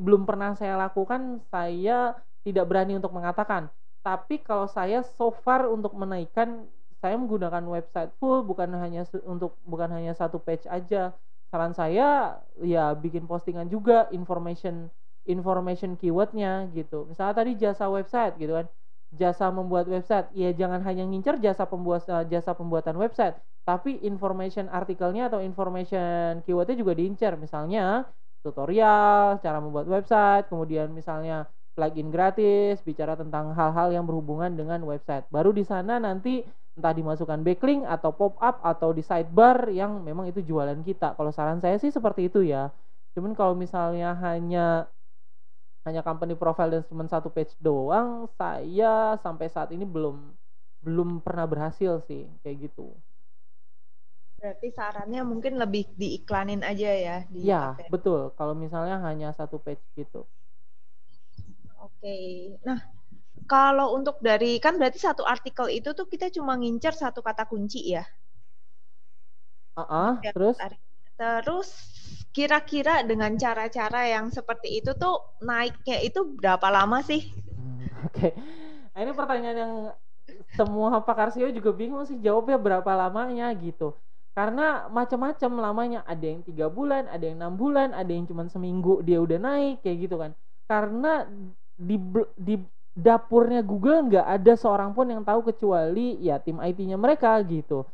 belum pernah saya lakukan saya tidak berani untuk mengatakan. Tapi kalau saya so far untuk menaikkan saya menggunakan website full bukan hanya untuk bukan hanya satu page aja saran saya ya bikin postingan juga information information keywordnya gitu misalnya tadi jasa website gitu kan jasa membuat website ya jangan hanya ngincer jasa pembuat eh, jasa pembuatan website tapi information artikelnya atau information keywordnya juga diincer misalnya tutorial cara membuat website kemudian misalnya plugin gratis bicara tentang hal-hal yang berhubungan dengan website baru di sana nanti entah dimasukkan backlink atau pop up atau di sidebar yang memang itu jualan kita. Kalau saran saya sih seperti itu ya. Cuman kalau misalnya hanya hanya company profile dan cuma satu page doang, saya sampai saat ini belum belum pernah berhasil sih kayak gitu. Berarti sarannya mungkin lebih diiklanin aja ya di Ya, betul. Kalau misalnya hanya satu page gitu. Oke. Okay. Nah, kalau untuk dari kan berarti satu artikel itu tuh kita cuma ngincer satu kata kunci ya. Uh-uh, ya, terus terus kira-kira dengan cara-cara yang seperti itu tuh naiknya itu berapa lama sih? Oke. Okay. Ini pertanyaan yang semua pakar SEO juga bingung sih jawabnya berapa lamanya gitu. Karena macam-macam lamanya, ada yang tiga bulan, ada yang enam bulan, ada yang cuma seminggu dia udah naik kayak gitu kan. Karena di, di dapurnya Google nggak ada seorang pun yang tahu kecuali ya tim IT-nya mereka gitu.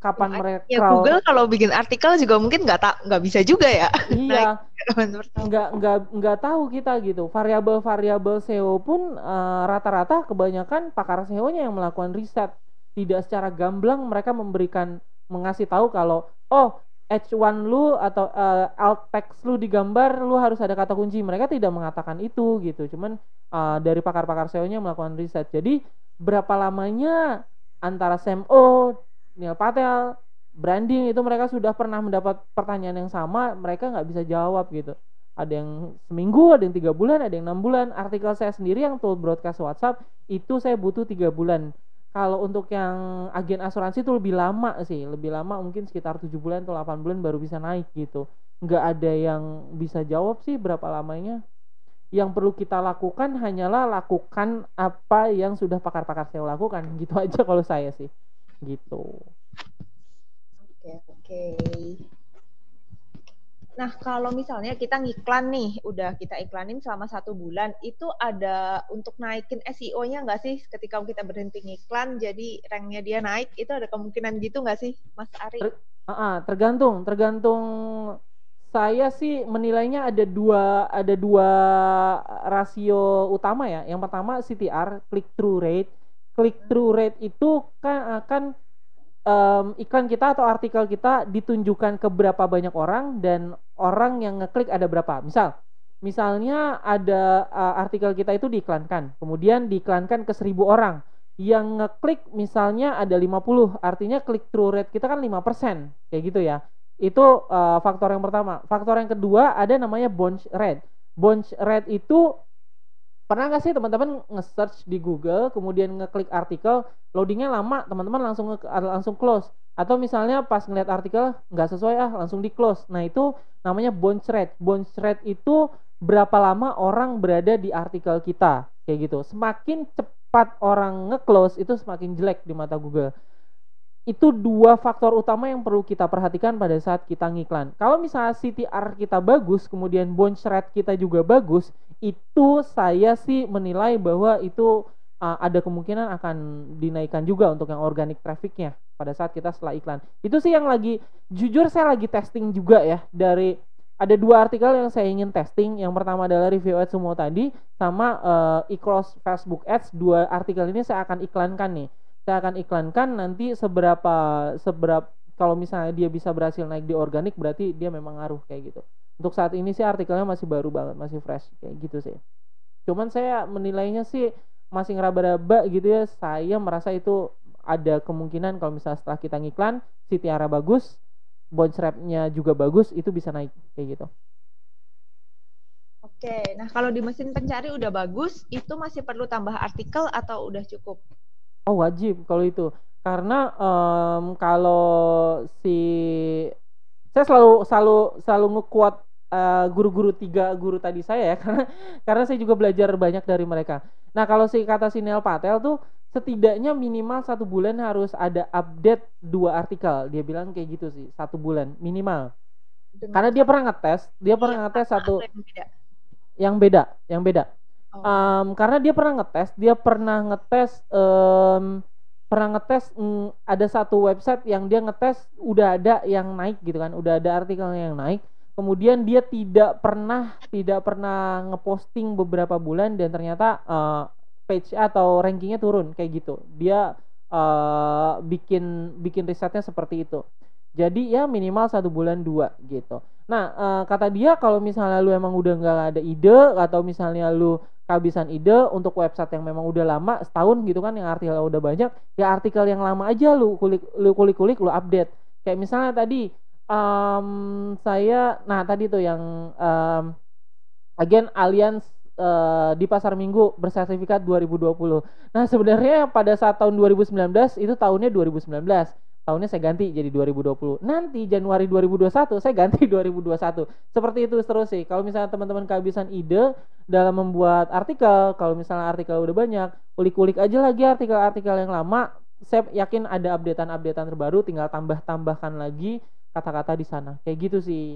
Kapan ya, mereka ya, Google kalau bikin artikel juga mungkin nggak tak nggak bisa juga ya. Iya. nggak nggak nggak tahu kita gitu. Variabel-variabel SEO pun eh, rata-rata uh, kebanyakan pakar SEO-nya yang melakukan riset. Tidak secara gamblang mereka memberikan mengasih tahu kalau oh H1 lu atau uh, alt text lu digambar lu harus ada kata kunci mereka tidak mengatakan itu gitu cuman uh, dari pakar-pakar SEO-nya melakukan riset jadi berapa lamanya antara SEMO Neil Patel branding itu mereka sudah pernah mendapat pertanyaan yang sama mereka nggak bisa jawab gitu ada yang seminggu, ada yang tiga bulan, ada yang enam bulan. Artikel saya sendiri yang tool broadcast WhatsApp itu saya butuh tiga bulan kalau untuk yang agen asuransi itu lebih lama sih, lebih lama mungkin sekitar tujuh bulan atau delapan bulan baru bisa naik gitu. Enggak ada yang bisa jawab sih berapa lamanya. Yang perlu kita lakukan hanyalah lakukan apa yang sudah pakar-pakar saya lakukan. Gitu aja kalau saya sih. Gitu. Oke, okay, oke. Okay. Nah, kalau misalnya kita ngiklan nih, udah kita iklanin selama satu bulan, itu ada untuk naikin SEO-nya nggak sih? Ketika kita berhenti ngiklan, jadi ranknya dia naik, itu ada kemungkinan gitu nggak sih, Mas Ari? Ter, uh, uh, tergantung, tergantung. Saya sih menilainya ada dua, ada dua rasio utama ya. Yang pertama CTR, click through rate. Click through rate itu kan akan um, iklan kita atau artikel kita ditunjukkan ke berapa banyak orang dan orang yang ngeklik ada berapa. Misal, misalnya ada uh, artikel kita itu diiklankan, kemudian diiklankan ke seribu orang. Yang ngeklik misalnya ada 50, artinya klik through rate kita kan 5%, kayak gitu ya. Itu uh, faktor yang pertama. Faktor yang kedua ada namanya bounce rate. Bounce rate itu pernah nggak sih teman-teman nge-search di Google kemudian ngeklik artikel loadingnya lama teman-teman langsung langsung close atau misalnya pas ngeliat artikel nggak sesuai ah langsung di close nah itu namanya bounce rate bounce rate itu berapa lama orang berada di artikel kita kayak gitu semakin cepat orang nge close itu semakin jelek di mata Google itu dua faktor utama yang perlu kita perhatikan pada saat kita ngiklan. Kalau misalnya CTR kita bagus, kemudian bounce rate kita juga bagus, itu saya sih menilai bahwa itu uh, ada kemungkinan akan dinaikkan juga untuk yang organic trafficnya pada saat kita setelah iklan. Itu sih yang lagi jujur saya lagi testing juga ya dari ada dua artikel yang saya ingin testing. Yang pertama adalah review ads semua tadi sama uh, e-cross Facebook ads. Dua artikel ini saya akan iklankan nih. Saya akan iklankan nanti seberapa seberapa kalau misalnya dia bisa berhasil naik di organik berarti dia memang ngaruh kayak gitu. Untuk saat ini sih artikelnya masih baru banget, masih fresh kayak gitu sih. Cuman saya menilainya sih masih ngeraba-raba gitu ya. Saya merasa itu ada kemungkinan kalau misalnya setelah kita ngiklan si Tiara bagus bounce rate-nya juga bagus itu bisa naik kayak gitu Oke, nah kalau di mesin pencari udah bagus, itu masih perlu tambah artikel atau udah cukup? Oh wajib kalau itu, karena um, kalau si saya selalu selalu selalu ngekuat guru eh, guru-guru tiga guru tadi saya ya, karena karena saya juga belajar banyak dari mereka. Nah kalau si kata si Neil Patel tuh setidaknya minimal satu bulan harus ada update dua artikel dia bilang kayak gitu sih satu bulan minimal Dengan karena dia pernah ngetes dia pernah iya, ngetes satu yang beda yang beda, Oh. Um, karena dia pernah ngetes dia pernah ngetes um, pernah ngetes um, ada satu website yang dia ngetes udah ada yang naik gitu kan udah ada artikel yang naik kemudian dia tidak pernah tidak pernah ngeposting beberapa bulan dan ternyata uh, page atau rankingnya turun kayak gitu dia uh, bikin bikin risetnya seperti itu jadi ya minimal satu bulan dua gitu nah uh, kata dia kalau misalnya lu emang udah nggak ada ide atau misalnya lu kehabisan ide untuk website yang memang udah lama setahun gitu kan yang artikel udah banyak ya artikel yang lama aja lu kulik lu kulik kulik lu update kayak misalnya tadi um, saya nah tadi tuh yang um, again Alliance uh, di pasar minggu bersertifikat 2020. Nah, sebenarnya pada saat tahun 2019 itu tahunnya 2019. Tahunnya saya ganti jadi 2020. Nanti Januari 2021 saya ganti 2021. Seperti itu terus sih. Kalau misalnya teman-teman kehabisan ide dalam membuat artikel, kalau misalnya artikel udah banyak, ulik-ulik aja lagi artikel-artikel yang lama. Saya yakin ada updatean-updatean terbaru, tinggal tambah-tambahkan lagi kata-kata di sana. Kayak gitu sih.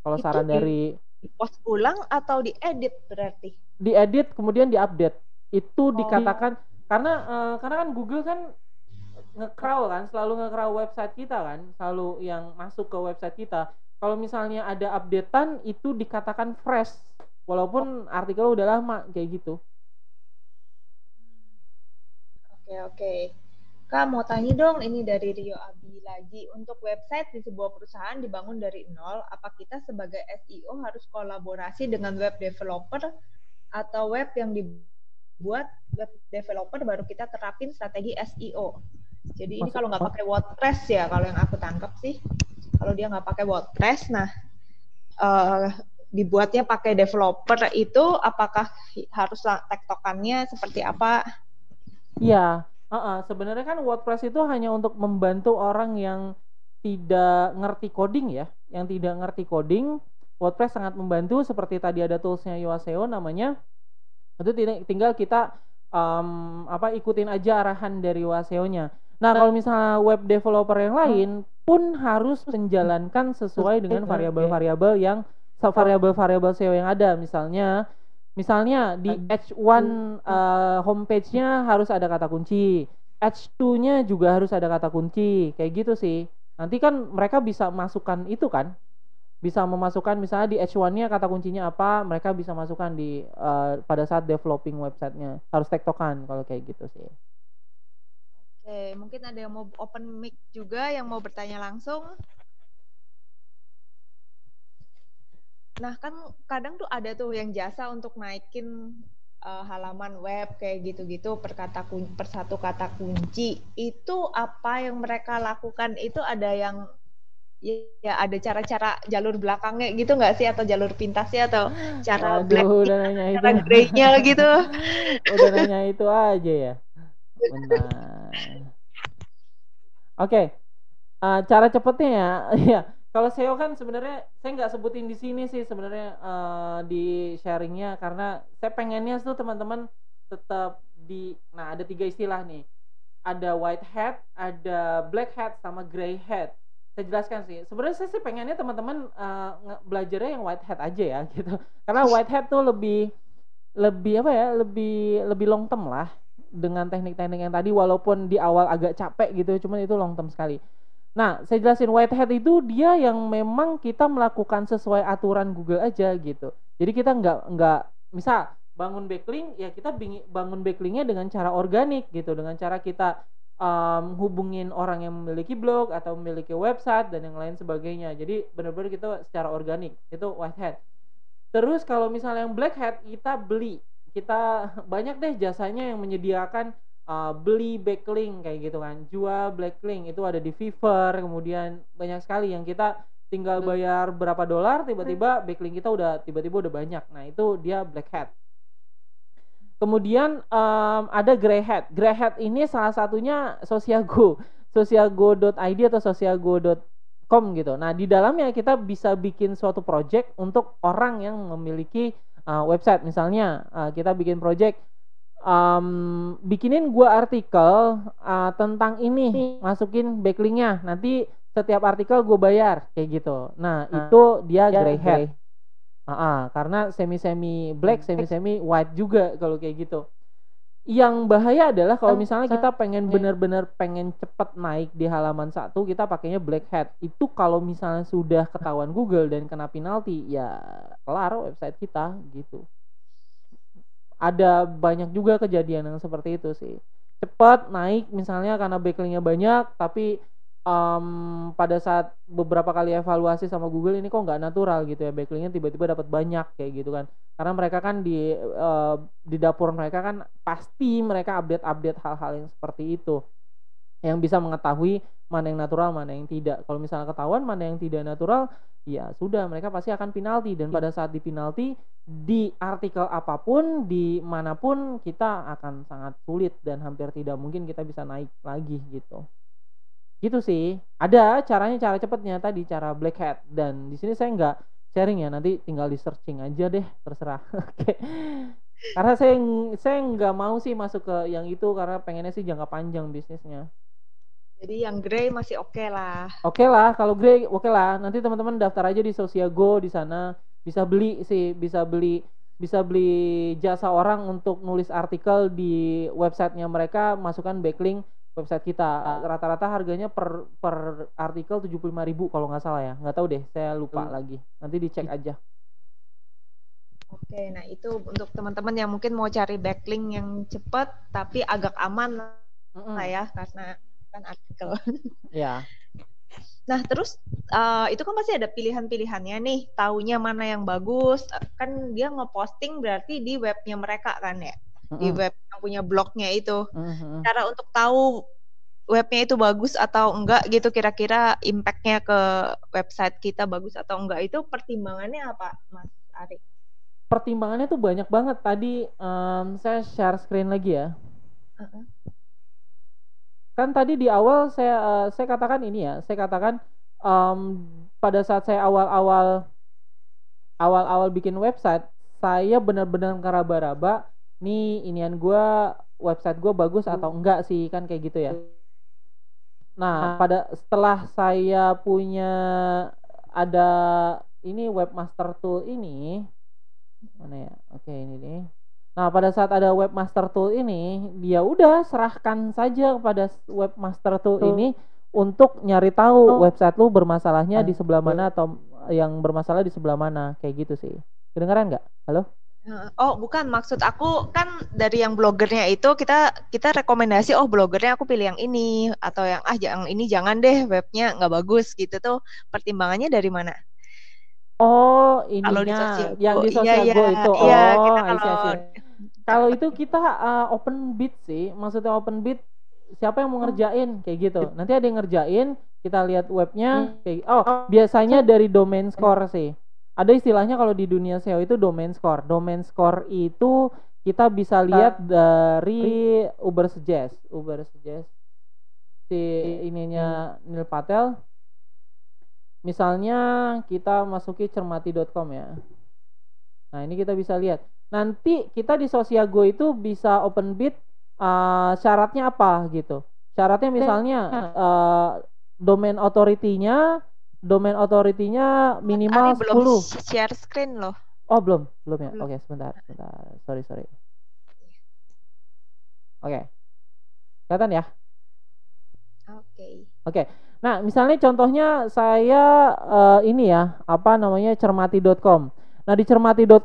Kalau saran dari post ulang atau diedit berarti? Diedit kemudian diupdate. Itu oh. dikatakan karena uh, karena kan Google kan ngekraw kan, selalu ngekraw website kita kan, selalu yang masuk ke website kita. Kalau misalnya ada updatean itu dikatakan fresh walaupun oh. artikel udah lama kayak gitu. Oke, okay, oke. Okay. Kak mau tanya dong ini dari Rio Abi lagi untuk website di sebuah perusahaan dibangun dari nol apa kita sebagai SEO harus kolaborasi dengan web developer atau web yang dibuat web developer baru kita terapin strategi SEO. Jadi ini kalau nggak pakai WordPress ya kalau yang aku tangkap sih kalau dia nggak pakai WordPress nah uh, dibuatnya pakai developer itu apakah harus tektokannya seperti apa? Iya, Uh -uh, sebenarnya kan WordPress itu hanya untuk membantu orang yang tidak ngerti coding ya, yang tidak ngerti coding, WordPress sangat membantu seperti tadi ada toolsnya Yoaseo namanya. Itu tinggal kita um, apa ikutin aja arahan dari Yoaseo-nya. Nah, kalau misalnya web developer yang hmm. lain pun harus menjalankan sesuai dengan variabel-variabel yang variabel-variabel SEO yang ada. Misalnya Misalnya di H1 uh, hmm. eh, homepage-nya harus ada kata kunci, H2-nya juga harus ada kata kunci, kayak gitu sih. Nanti kan mereka bisa masukkan itu kan, bisa memasukkan misalnya di H1-nya kata kuncinya apa, mereka bisa masukkan di uh, pada saat developing websitenya harus tektokan kalau kayak gitu sih. Oke, mungkin ada yang mau open mic juga yang mau bertanya langsung. Nah, kan kadang tuh ada tuh yang jasa untuk naikin uh, halaman web kayak gitu-gitu per kata kunci, per satu kata kunci. Itu apa yang mereka lakukan itu ada yang ya, ya ada cara-cara jalur belakangnya gitu nggak sih atau jalur pintasnya atau cara Aduh, black nanya cara itu. gray nya gitu. udah nanya itu aja ya. Benar. Oke. Okay. Uh, eh, cara cepetnya ya. ya. Kalau SEO kan sebenarnya saya nggak sebutin di sini sih sebenarnya uh, di sharingnya karena saya pengennya tuh teman-teman tetap di nah ada tiga istilah nih ada white hat ada black hat sama gray hat saya jelaskan sih sebenarnya saya sih pengennya teman-teman uh, belajarnya yang white hat aja ya gitu karena white hat tuh lebih lebih apa ya lebih lebih long term lah dengan teknik-teknik yang tadi walaupun di awal agak capek gitu cuman itu long term sekali Nah, saya jelasin white hat itu dia yang memang kita melakukan sesuai aturan Google aja gitu. Jadi kita nggak nggak misal bangun backlink ya kita bangun backlinknya dengan cara organik gitu, dengan cara kita um, hubungin orang yang memiliki blog atau memiliki website dan yang lain sebagainya. Jadi benar-benar kita secara organik itu white hat. Terus kalau misalnya yang black hat kita beli, kita banyak deh jasanya yang menyediakan uh, beli backlink kayak gitu kan jual backlink itu ada di Fiverr kemudian banyak sekali yang kita tinggal hmm. bayar berapa dolar tiba-tiba hmm. backlink kita udah tiba-tiba udah banyak nah itu dia black hat kemudian um, ada grey hat grey hat ini salah satunya sosiago sosiago.id atau sosiago.com gitu nah di dalamnya kita bisa bikin suatu project untuk orang yang memiliki uh, website misalnya uh, kita bikin project um, bikinin gue artikel uh, tentang ini masukin backlinknya nanti setiap artikel gue bayar kayak gitu nah, nah itu dia, ya, grey hat uh -uh, karena semi semi black semi semi white juga kalau kayak gitu yang bahaya adalah kalau kan misalnya kita pengen iya. bener-bener pengen cepet naik di halaman satu kita pakainya black hat itu kalau misalnya sudah ketahuan Google dan kena penalti ya kelar website kita gitu ada banyak juga kejadian yang seperti itu sih cepat naik misalnya karena backlinknya banyak tapi um, pada saat beberapa kali evaluasi sama Google ini kok nggak natural gitu ya backlinknya tiba-tiba dapat banyak kayak gitu kan karena mereka kan di uh, di dapur mereka kan pasti mereka update-update hal-hal yang seperti itu yang bisa mengetahui mana yang natural mana yang tidak kalau misalnya ketahuan mana yang tidak natural ya sudah mereka pasti akan penalti dan iya. pada saat di penalti di artikel apapun di manapun kita akan sangat sulit dan hampir tidak mungkin kita bisa naik lagi gitu gitu sih ada caranya cara cepatnya tadi cara black hat dan di sini saya nggak sharing ya nanti tinggal di searching aja deh terserah oke karena saya saya nggak mau sih masuk ke yang itu karena pengennya sih jangka panjang bisnisnya jadi yang grey masih oke okay lah. Oke okay lah, kalau grey oke okay lah. Nanti teman-teman daftar aja di go di sana bisa beli sih bisa beli bisa beli jasa orang untuk nulis artikel di websitenya mereka masukkan backlink website kita ah, rata-rata harganya per per artikel tujuh puluh ribu kalau nggak salah ya nggak tahu deh saya lupa hmm. lagi nanti dicek aja Oke, nah itu untuk teman-teman yang mungkin mau cari backlink yang cepat tapi agak aman lah ya karena kan artikel. Ya. Nah, terus uh, itu kan pasti ada pilihan-pilihannya nih, taunya mana yang bagus. Kan dia ngeposting berarti di webnya mereka kan ya. Di web yang punya blognya itu. Mm-hmm. Cara untuk tahu webnya itu bagus atau enggak gitu kira-kira impactnya ke website kita bagus atau enggak itu pertimbangannya apa, Mas Ari? Pertimbangannya tuh banyak banget. Tadi um, saya share screen lagi ya. uh kan tadi di awal saya uh, saya katakan ini ya saya katakan um, pada saat saya awal-awal awal-awal bikin website saya benar-benar ngeraba-raba nih inian gue website gue bagus hmm. atau enggak sih kan kayak gitu ya nah, nah pada setelah saya punya ada ini webmaster tool ini mana ya oke ini nih Nah, pada saat ada webmaster tool ini, dia udah serahkan saja kepada webmaster tool Tuh. ini untuk nyari tahu website lu bermasalahnya di sebelah mana atau yang bermasalah di sebelah mana, kayak gitu sih. kedengeran nggak? Halo? Eh, oh, bukan maksud aku kan dari yang blogernya itu kita kita rekomendasi oh blogernya aku pilih yang ini atau yang ah yang ini jangan deh webnya nggak bagus gitu tuh pertimbangannya dari mana? Oh, ini di sosial, yang di oh, iya, sosial iya, iya, itu. Iya, oh, kita kalau kalau itu kita uh, open bid sih maksudnya open bid siapa yang mau ngerjain kayak gitu nanti ada yang ngerjain kita lihat webnya hmm. kayak oh biasanya dari domain score sih ada istilahnya kalau di dunia SEO itu domain score domain score itu kita bisa lihat dari Uber Suggest Uber Suggest si ininya hmm. Neil Patel misalnya kita masuki cermati.com ya nah ini kita bisa lihat nanti kita di sosial Sosiago itu bisa open bid uh, syaratnya apa gitu. Syaratnya misalnya uh, domain authority-nya domain authority-nya minimal Ari 10. belum share screen loh. Oh, belum. Belum ya. Oke, okay, sebentar, sebentar. Sorry, sorry. Oke. Okay. Kelihatan ya? Oke. Okay. Oke. Okay. Nah, misalnya contohnya saya uh, ini ya, apa namanya cermati.com. Nah, di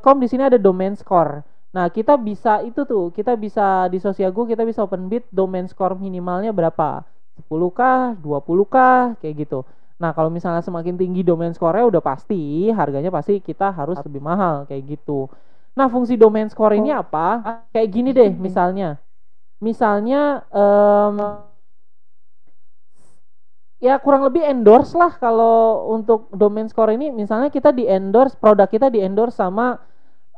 com di sini ada domain score. Nah, kita bisa itu tuh, kita bisa di Sosiago kita bisa open bid domain score minimalnya berapa? 10k, 20k, kayak gitu. Nah, kalau misalnya semakin tinggi domain score-nya udah pasti harganya pasti kita harus lebih mahal kayak gitu. Nah, fungsi domain score ini oh. apa? Kayak gini deh misalnya. Misalnya um, ya kurang lebih endorse lah kalau untuk domain score ini misalnya kita di endorse produk kita di endorse sama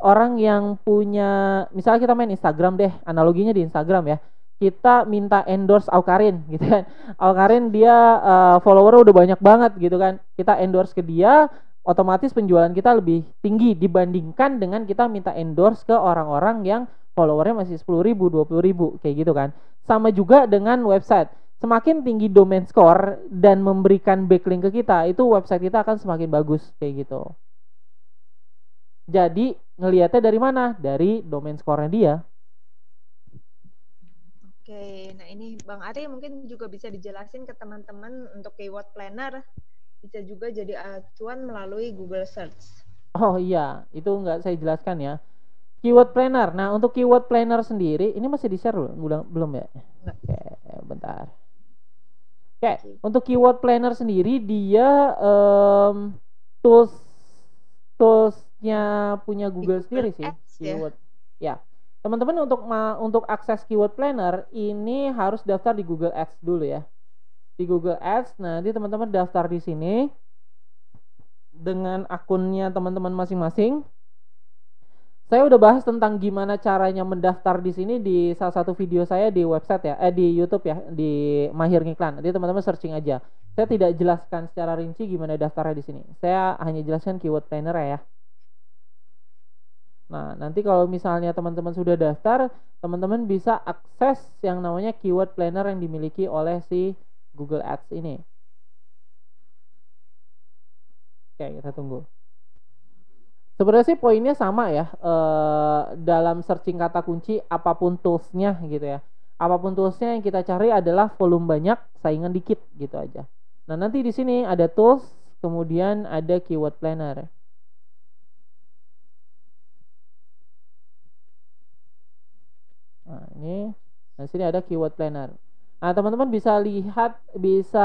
orang yang punya misalnya kita main Instagram deh analoginya di Instagram ya kita minta endorse Alkarin gitu kan. Alkarin dia uh, eh, follower udah banyak banget gitu kan. Kita endorse ke dia, otomatis penjualan kita lebih tinggi dibandingkan dengan kita minta endorse ke orang-orang yang followernya masih sepuluh ribu, 20 ribu kayak gitu kan. Sama juga dengan website semakin tinggi domain score dan memberikan backlink ke kita itu website kita akan semakin bagus kayak gitu jadi ngelihatnya dari mana dari domain scorenya dia Oke, nah ini Bang Ari mungkin juga bisa dijelasin ke teman-teman untuk keyword planner bisa juga jadi acuan melalui Google Search. Oh iya, itu nggak saya jelaskan ya. Keyword planner. Nah, untuk keyword planner sendiri, ini masih di-share belum? Belum ya? Oke, bentar. Oke untuk keyword planner sendiri dia um, tools toolsnya punya Google sendiri sih ya. keyword. Ya. ya. Teman-teman untuk untuk akses keyword planner ini harus daftar di Google Ads dulu ya. Di Google Ads nanti teman-teman daftar di sini dengan akunnya teman-teman masing-masing. Saya udah bahas tentang gimana caranya mendaftar di sini di salah satu video saya di website ya, eh di YouTube ya, di Mahir Ngiklan. Jadi teman-teman searching aja. Saya tidak jelaskan secara rinci gimana daftarnya di sini. Saya hanya jelaskan keyword planner ya. Nah, nanti kalau misalnya teman-teman sudah daftar, teman-teman bisa akses yang namanya keyword planner yang dimiliki oleh si Google Ads ini. Oke, kita tunggu. Sebenarnya sih poinnya sama ya e, dalam searching kata kunci apapun toolsnya gitu ya. Apapun toolsnya yang kita cari adalah volume banyak, saingan dikit gitu aja. Nah nanti di sini ada tools, kemudian ada keyword planner. Nah ini, nah sini ada keyword planner. Nah teman-teman bisa lihat, bisa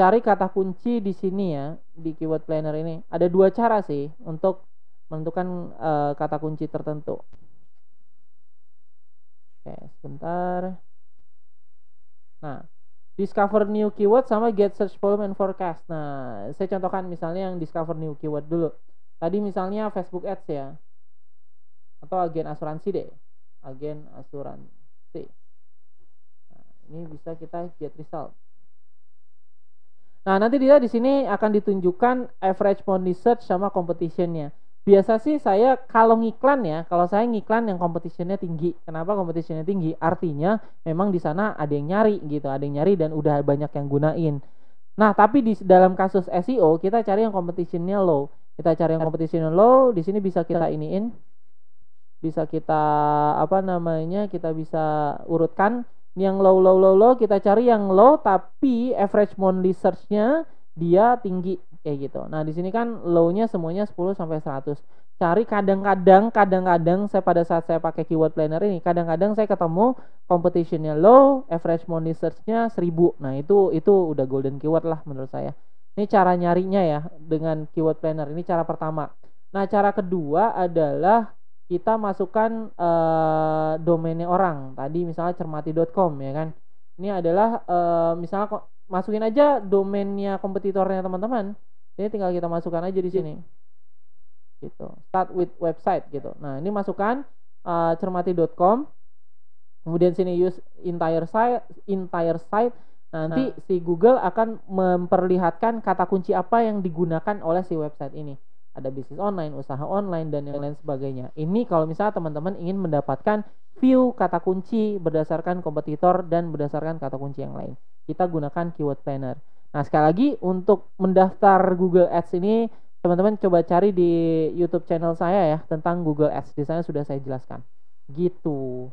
cari kata kunci di sini ya di keyword planner ini ada dua cara sih untuk menentukan uh, kata kunci tertentu oke sebentar nah discover new keyword sama get search volume and forecast nah saya contohkan misalnya yang discover new keyword dulu tadi misalnya Facebook Ads ya atau agen asuransi deh agen asuransi nah, ini bisa kita get result Nah, nanti dia di sini akan ditunjukkan average pound research sama competitionnya. Biasa sih saya kalau ngiklan ya, kalau saya ngiklan yang competitionnya tinggi. Kenapa competitionnya tinggi? Artinya memang di sana ada yang nyari gitu, ada yang nyari dan udah banyak yang gunain. Nah, tapi di dalam kasus SEO kita cari yang competitionnya low. Kita cari yang competitionnya low, di sini bisa kita iniin, bisa kita apa namanya, kita bisa urutkan yang low low low low kita cari yang low tapi average monthly search-nya dia tinggi kayak gitu. Nah, di sini kan low-nya semuanya 10 sampai 100. Cari kadang-kadang kadang-kadang saya pada saat saya pakai keyword planner ini kadang-kadang saya ketemu competition-nya low, average monthly search-nya 1000. Nah, itu itu udah golden keyword lah menurut saya. Ini cara nyarinya ya dengan keyword planner. Ini cara pertama. Nah, cara kedua adalah kita masukkan uh, domainnya orang tadi misalnya cermati.com ya kan ini adalah uh, misalnya masukin aja domainnya kompetitornya teman-teman ini tinggal kita masukkan aja di iya. sini gitu start with website gitu nah ini masukkan uh, eh, cermati.com kemudian sini use entire site entire site nanti nah. si Google akan memperlihatkan kata kunci apa yang digunakan oleh si website ini ada bisnis online, usaha online dan yang lain sebagainya. Ini kalau misalnya teman-teman ingin mendapatkan view kata kunci berdasarkan kompetitor dan berdasarkan kata kunci yang lain. Kita gunakan keyword planner. Nah, sekali lagi untuk mendaftar Google Ads ini teman-teman coba cari di YouTube channel saya ya tentang Google Ads. Di sana sudah saya jelaskan. Gitu.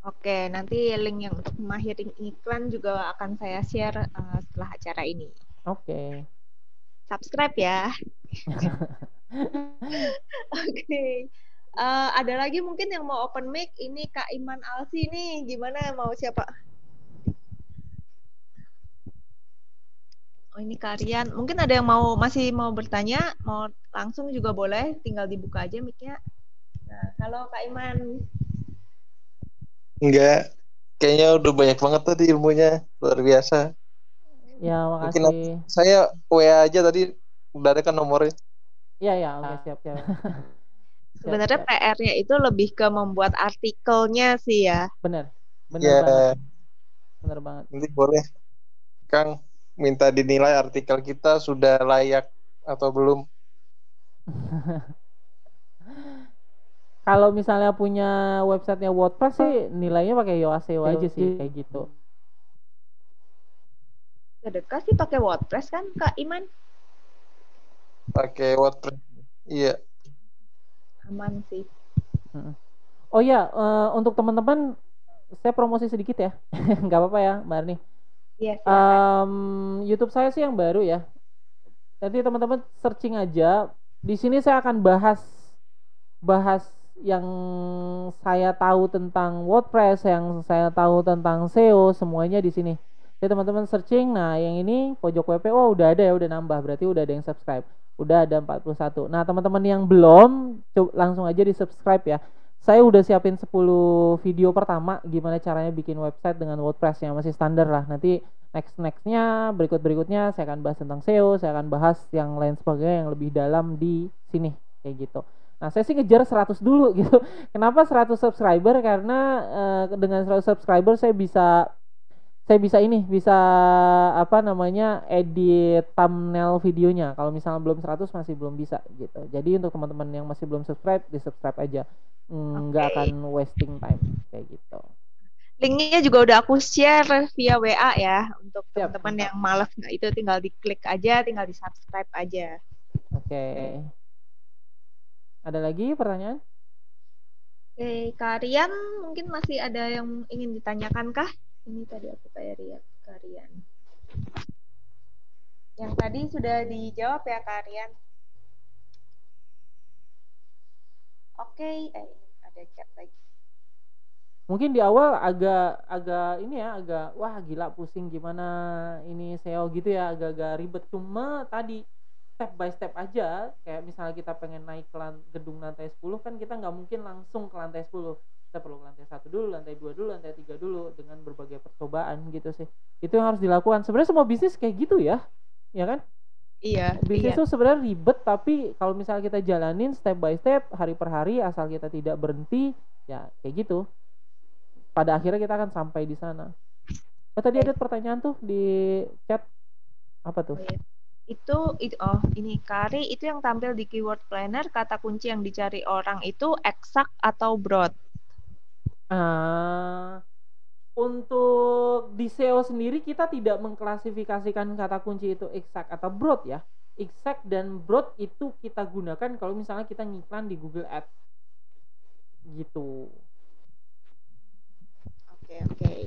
Oke, nanti link yang untuk mahirin iklan juga akan saya share uh, setelah acara ini. Oke. Okay subscribe ya. Oke. Okay. Uh, eh, ada lagi mungkin yang mau open mic ini Kak Iman Alsi nih gimana mau siapa? Oh ini Karian. Mungkin ada yang mau masih mau bertanya, mau langsung juga boleh, tinggal dibuka aja micnya. Nah, halo Kak Iman. Enggak, kayaknya udah banyak banget tadi ilmunya, luar biasa. Ya, makasih. Mungkin saya WA aja tadi udah ada kan nomornya. Iya, ya oke, okay, siap, siap. Sebenarnya PR-nya itu lebih ke membuat artikelnya sih ya. Benar. Benar yeah. banget. Benar banget. Nanti boleh Kang minta dinilai artikel kita sudah layak atau belum. Kalau misalnya punya websitenya WordPress sih nilainya pakai Yoaseo aja sih kayak gitu. Sedekah sih pakai WordPress kan, Kak Iman? Pakai WordPress. Iya. Aman sih. Oh ya, uh, untuk teman-teman saya promosi sedikit ya. Nggak apa-apa ya, Mbak Arni. Iya, um, YouTube saya sih yang baru ya. Nanti teman-teman searching aja. Di sini saya akan bahas bahas yang saya tahu tentang WordPress, yang saya tahu tentang SEO, semuanya di sini Oke teman-teman searching. Nah, yang ini pojok WP oh udah ada ya, udah nambah. Berarti udah ada yang subscribe. Udah ada 41. Nah, teman-teman yang belum coba langsung aja di-subscribe ya. Saya udah siapin 10 video pertama gimana caranya bikin website dengan WordPress yang masih standar lah. Nanti next nextnya berikut berikutnya saya akan bahas tentang SEO, saya akan bahas yang lain sebagainya yang lebih dalam di sini kayak gitu. Nah, saya sih ngejar 100 dulu gitu. Kenapa 100 subscriber? Karena eh, dengan 100 subscriber saya bisa saya bisa ini bisa apa namanya edit thumbnail videonya kalau misalnya belum 100 masih belum bisa gitu jadi untuk teman-teman yang masih belum subscribe di subscribe aja nggak okay. akan wasting time kayak gitu linknya juga udah aku share via WA ya untuk teman-teman yang malas nggak itu tinggal diklik aja tinggal di subscribe aja oke okay. ada lagi pertanyaan Oke, okay, Karian mungkin masih ada yang ingin ditanyakan kah? ini tadi aku karya Karian. Yang tadi sudah dijawab ya Karian. Oke, eh ada chat lagi. Mungkin di awal agak agak ini ya agak wah gila pusing gimana ini SEO gitu ya agak-agak ribet cuma tadi step by step aja kayak misalnya kita pengen naik ke gedung lantai 10 kan kita nggak mungkin langsung ke lantai 10 kita perlu lantai satu dulu lantai dua dulu lantai tiga dulu dengan berbagai percobaan gitu sih itu yang harus dilakukan sebenarnya semua bisnis kayak gitu ya ya kan iya bisnis iya. sebenarnya ribet tapi kalau misalnya kita jalanin step by step hari per hari asal kita tidak berhenti ya kayak gitu pada akhirnya kita akan sampai di sana oh, tadi ada pertanyaan tuh di chat apa tuh oh, iya. itu itu oh ini kari itu yang tampil di keyword planner kata kunci yang dicari orang itu eksak atau broad Uh, untuk di SEO sendiri kita tidak mengklasifikasikan kata kunci itu exact atau broad ya. Exact dan broad itu kita gunakan kalau misalnya kita ngiklan di Google Ads. Gitu. Oke, okay, oke. Okay.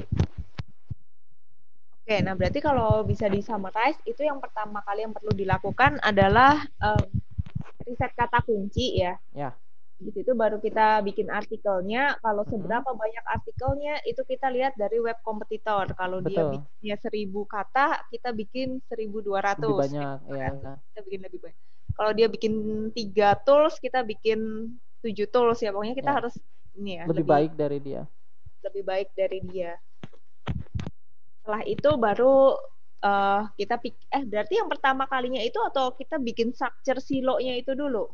Oke, nah berarti kalau bisa disummarize itu yang pertama kali yang perlu dilakukan adalah um, riset kata kunci ya. Ya di situ baru kita bikin artikelnya kalau mm-hmm. seberapa hmm. banyak artikelnya itu kita lihat dari web kompetitor kalau dia bikinnya seribu kata kita bikin seribu ratus. lebih banyak ya kita bikin lebih banyak kalau dia bikin tiga tools kita bikin tujuh tools ya pokoknya kita ya. harus ini ya lebih, lebih baik dari dia lebih baik dari dia setelah itu baru uh, kita pik eh berarti yang pertama kalinya itu atau kita bikin structure silonya itu dulu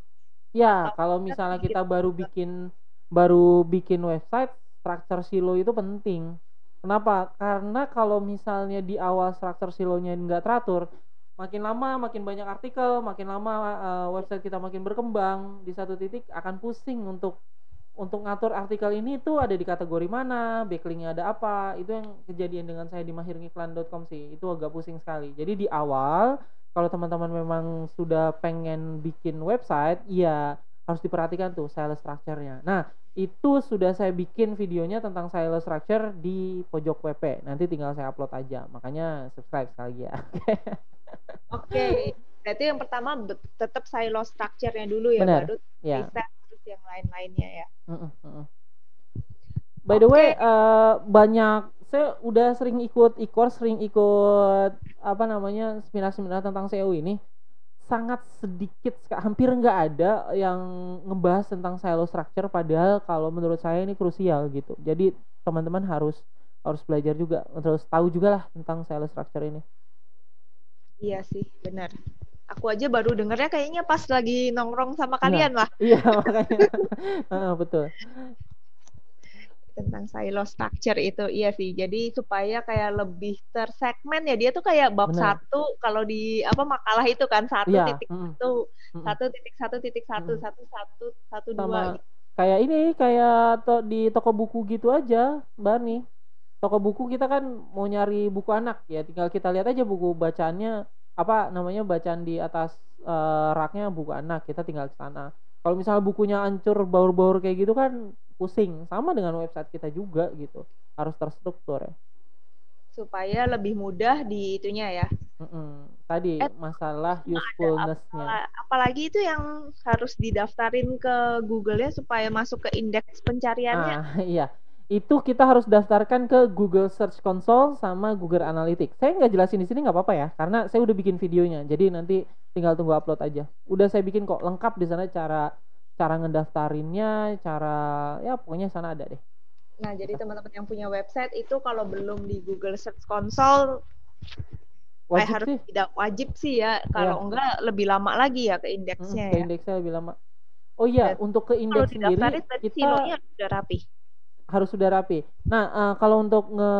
Ya, kalau kan misalnya kita gitu baru bikin baru bikin website, structure silo itu penting. Kenapa? Karena kalau misalnya di awal structure silonya nggak teratur, makin lama makin banyak artikel, makin lama uh, website kita makin berkembang, di satu titik akan pusing untuk untuk ngatur artikel ini itu ada di kategori mana, backlinknya ada apa, itu yang kejadian dengan saya di mahirngiklan.com sih, itu agak pusing sekali. Jadi di awal kalau teman-teman memang sudah pengen bikin website ya harus diperhatikan tuh sales structure-nya. Nah, itu sudah saya bikin videonya tentang sales structure di pojok WP. Nanti tinggal saya upload aja. Makanya subscribe sekali lagi ya. Oke. okay. Berarti yang pertama tetap sales structure-nya dulu ya Bener. baru iya. yeah. bisa terus yang lain-lainnya ya. Mm -mm. By the way, uh, banyak saya udah sering ikut e sering ikut apa namanya seminar-seminar tentang SEO ini sangat sedikit hampir nggak ada yang ngebahas tentang silo structure padahal kalau menurut saya ini krusial gitu jadi teman-teman harus harus belajar juga harus tahu juga lah tentang silo structure ini iya sih benar aku aja baru dengernya kayaknya pas lagi nongrong sama iya. kalian nah, lah iya makanya uh, betul tentang silo structure itu iya sih jadi supaya kayak lebih tersegmen ya dia tuh kayak bab Bener. satu kalau di apa makalah itu kan satu ya. titik hmm. satu hmm. satu titik satu titik satu mm. satu satu satu dua gitu. kayak ini kayak to di toko buku gitu aja Bani toko buku kita kan mau nyari buku anak ya tinggal kita lihat aja buku bacanya apa namanya bacaan di atas uh, raknya buku anak kita tinggal ke sana kalau misalnya bukunya hancur baur-baur kayak gitu kan pusing sama dengan website kita juga gitu harus terstruktur ya supaya lebih mudah di itunya ya Mm-mm. tadi At, eh, masalah usefulnessnya apalagi itu yang harus didaftarin ke Google ya supaya masuk ke indeks pencariannya ah, iya itu kita harus daftarkan ke Google Search Console sama Google Analytics. Saya nggak jelasin di sini nggak apa-apa ya, karena saya udah bikin videonya. Jadi nanti tinggal tunggu upload aja. Udah saya bikin kok lengkap di sana cara cara ngedaftarinnya, cara ya pokoknya sana ada deh. Nah, jadi teman-teman yang punya website itu kalau belum di Google Search Console eh, wajib eh, harus sih. tidak wajib sih ya. Kalau ya. enggak lebih lama lagi ya ke indeksnya hmm, ya. indeksnya lebih lama. Oh iya, Dan untuk ke indeks sendiri kita sudah rapi. Harus sudah rapi. Nah, uh, kalau untuk nge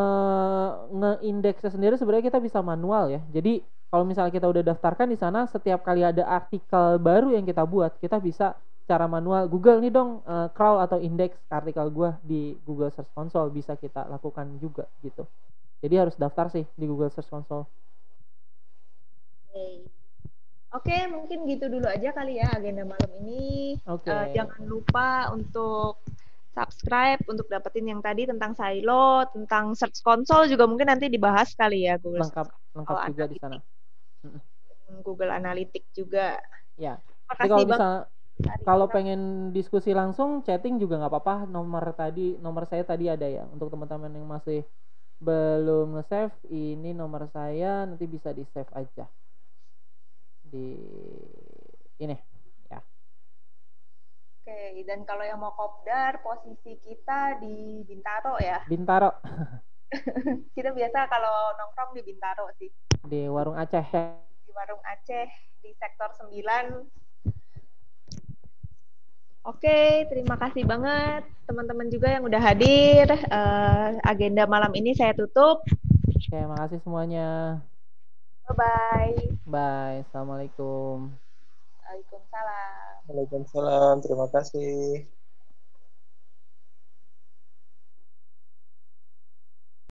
ngeindeksnya sendiri sebenarnya kita bisa manual ya. Jadi kalau misalnya kita udah daftarkan di sana, setiap kali ada artikel baru yang kita buat, kita bisa secara manual Google nih dong uh, crawl atau indeks artikel gue di Google Search Console bisa kita lakukan juga gitu jadi harus daftar sih di Google Search Console oke okay. okay, mungkin gitu dulu aja kali ya agenda malam ini okay. uh, eh, jangan lupa untuk subscribe untuk dapetin yang tadi tentang silo tentang search console juga mungkin nanti dibahas kali ya Google lengkap lengkap juga di sana Google Analytics juga ya Makasih kalau bisa kalau pengen diskusi langsung chatting juga nggak apa-apa. Nomor tadi nomor saya tadi ada ya untuk teman-teman yang masih belum nge-save ini nomor saya nanti bisa di-save aja. Di ini ya. Oke, dan kalau yang mau kopdar posisi kita di Bintaro ya. Bintaro. kita biasa kalau nongkrong di Bintaro sih. Di warung Aceh Di warung Aceh di sektor 9 Oke, terima kasih banget teman-teman juga yang udah hadir. Uh, agenda malam ini saya tutup. Oke, makasih semuanya. Bye-bye. Bye. Assalamualaikum. Waalaikumsalam. Waalaikumsalam. Terima kasih.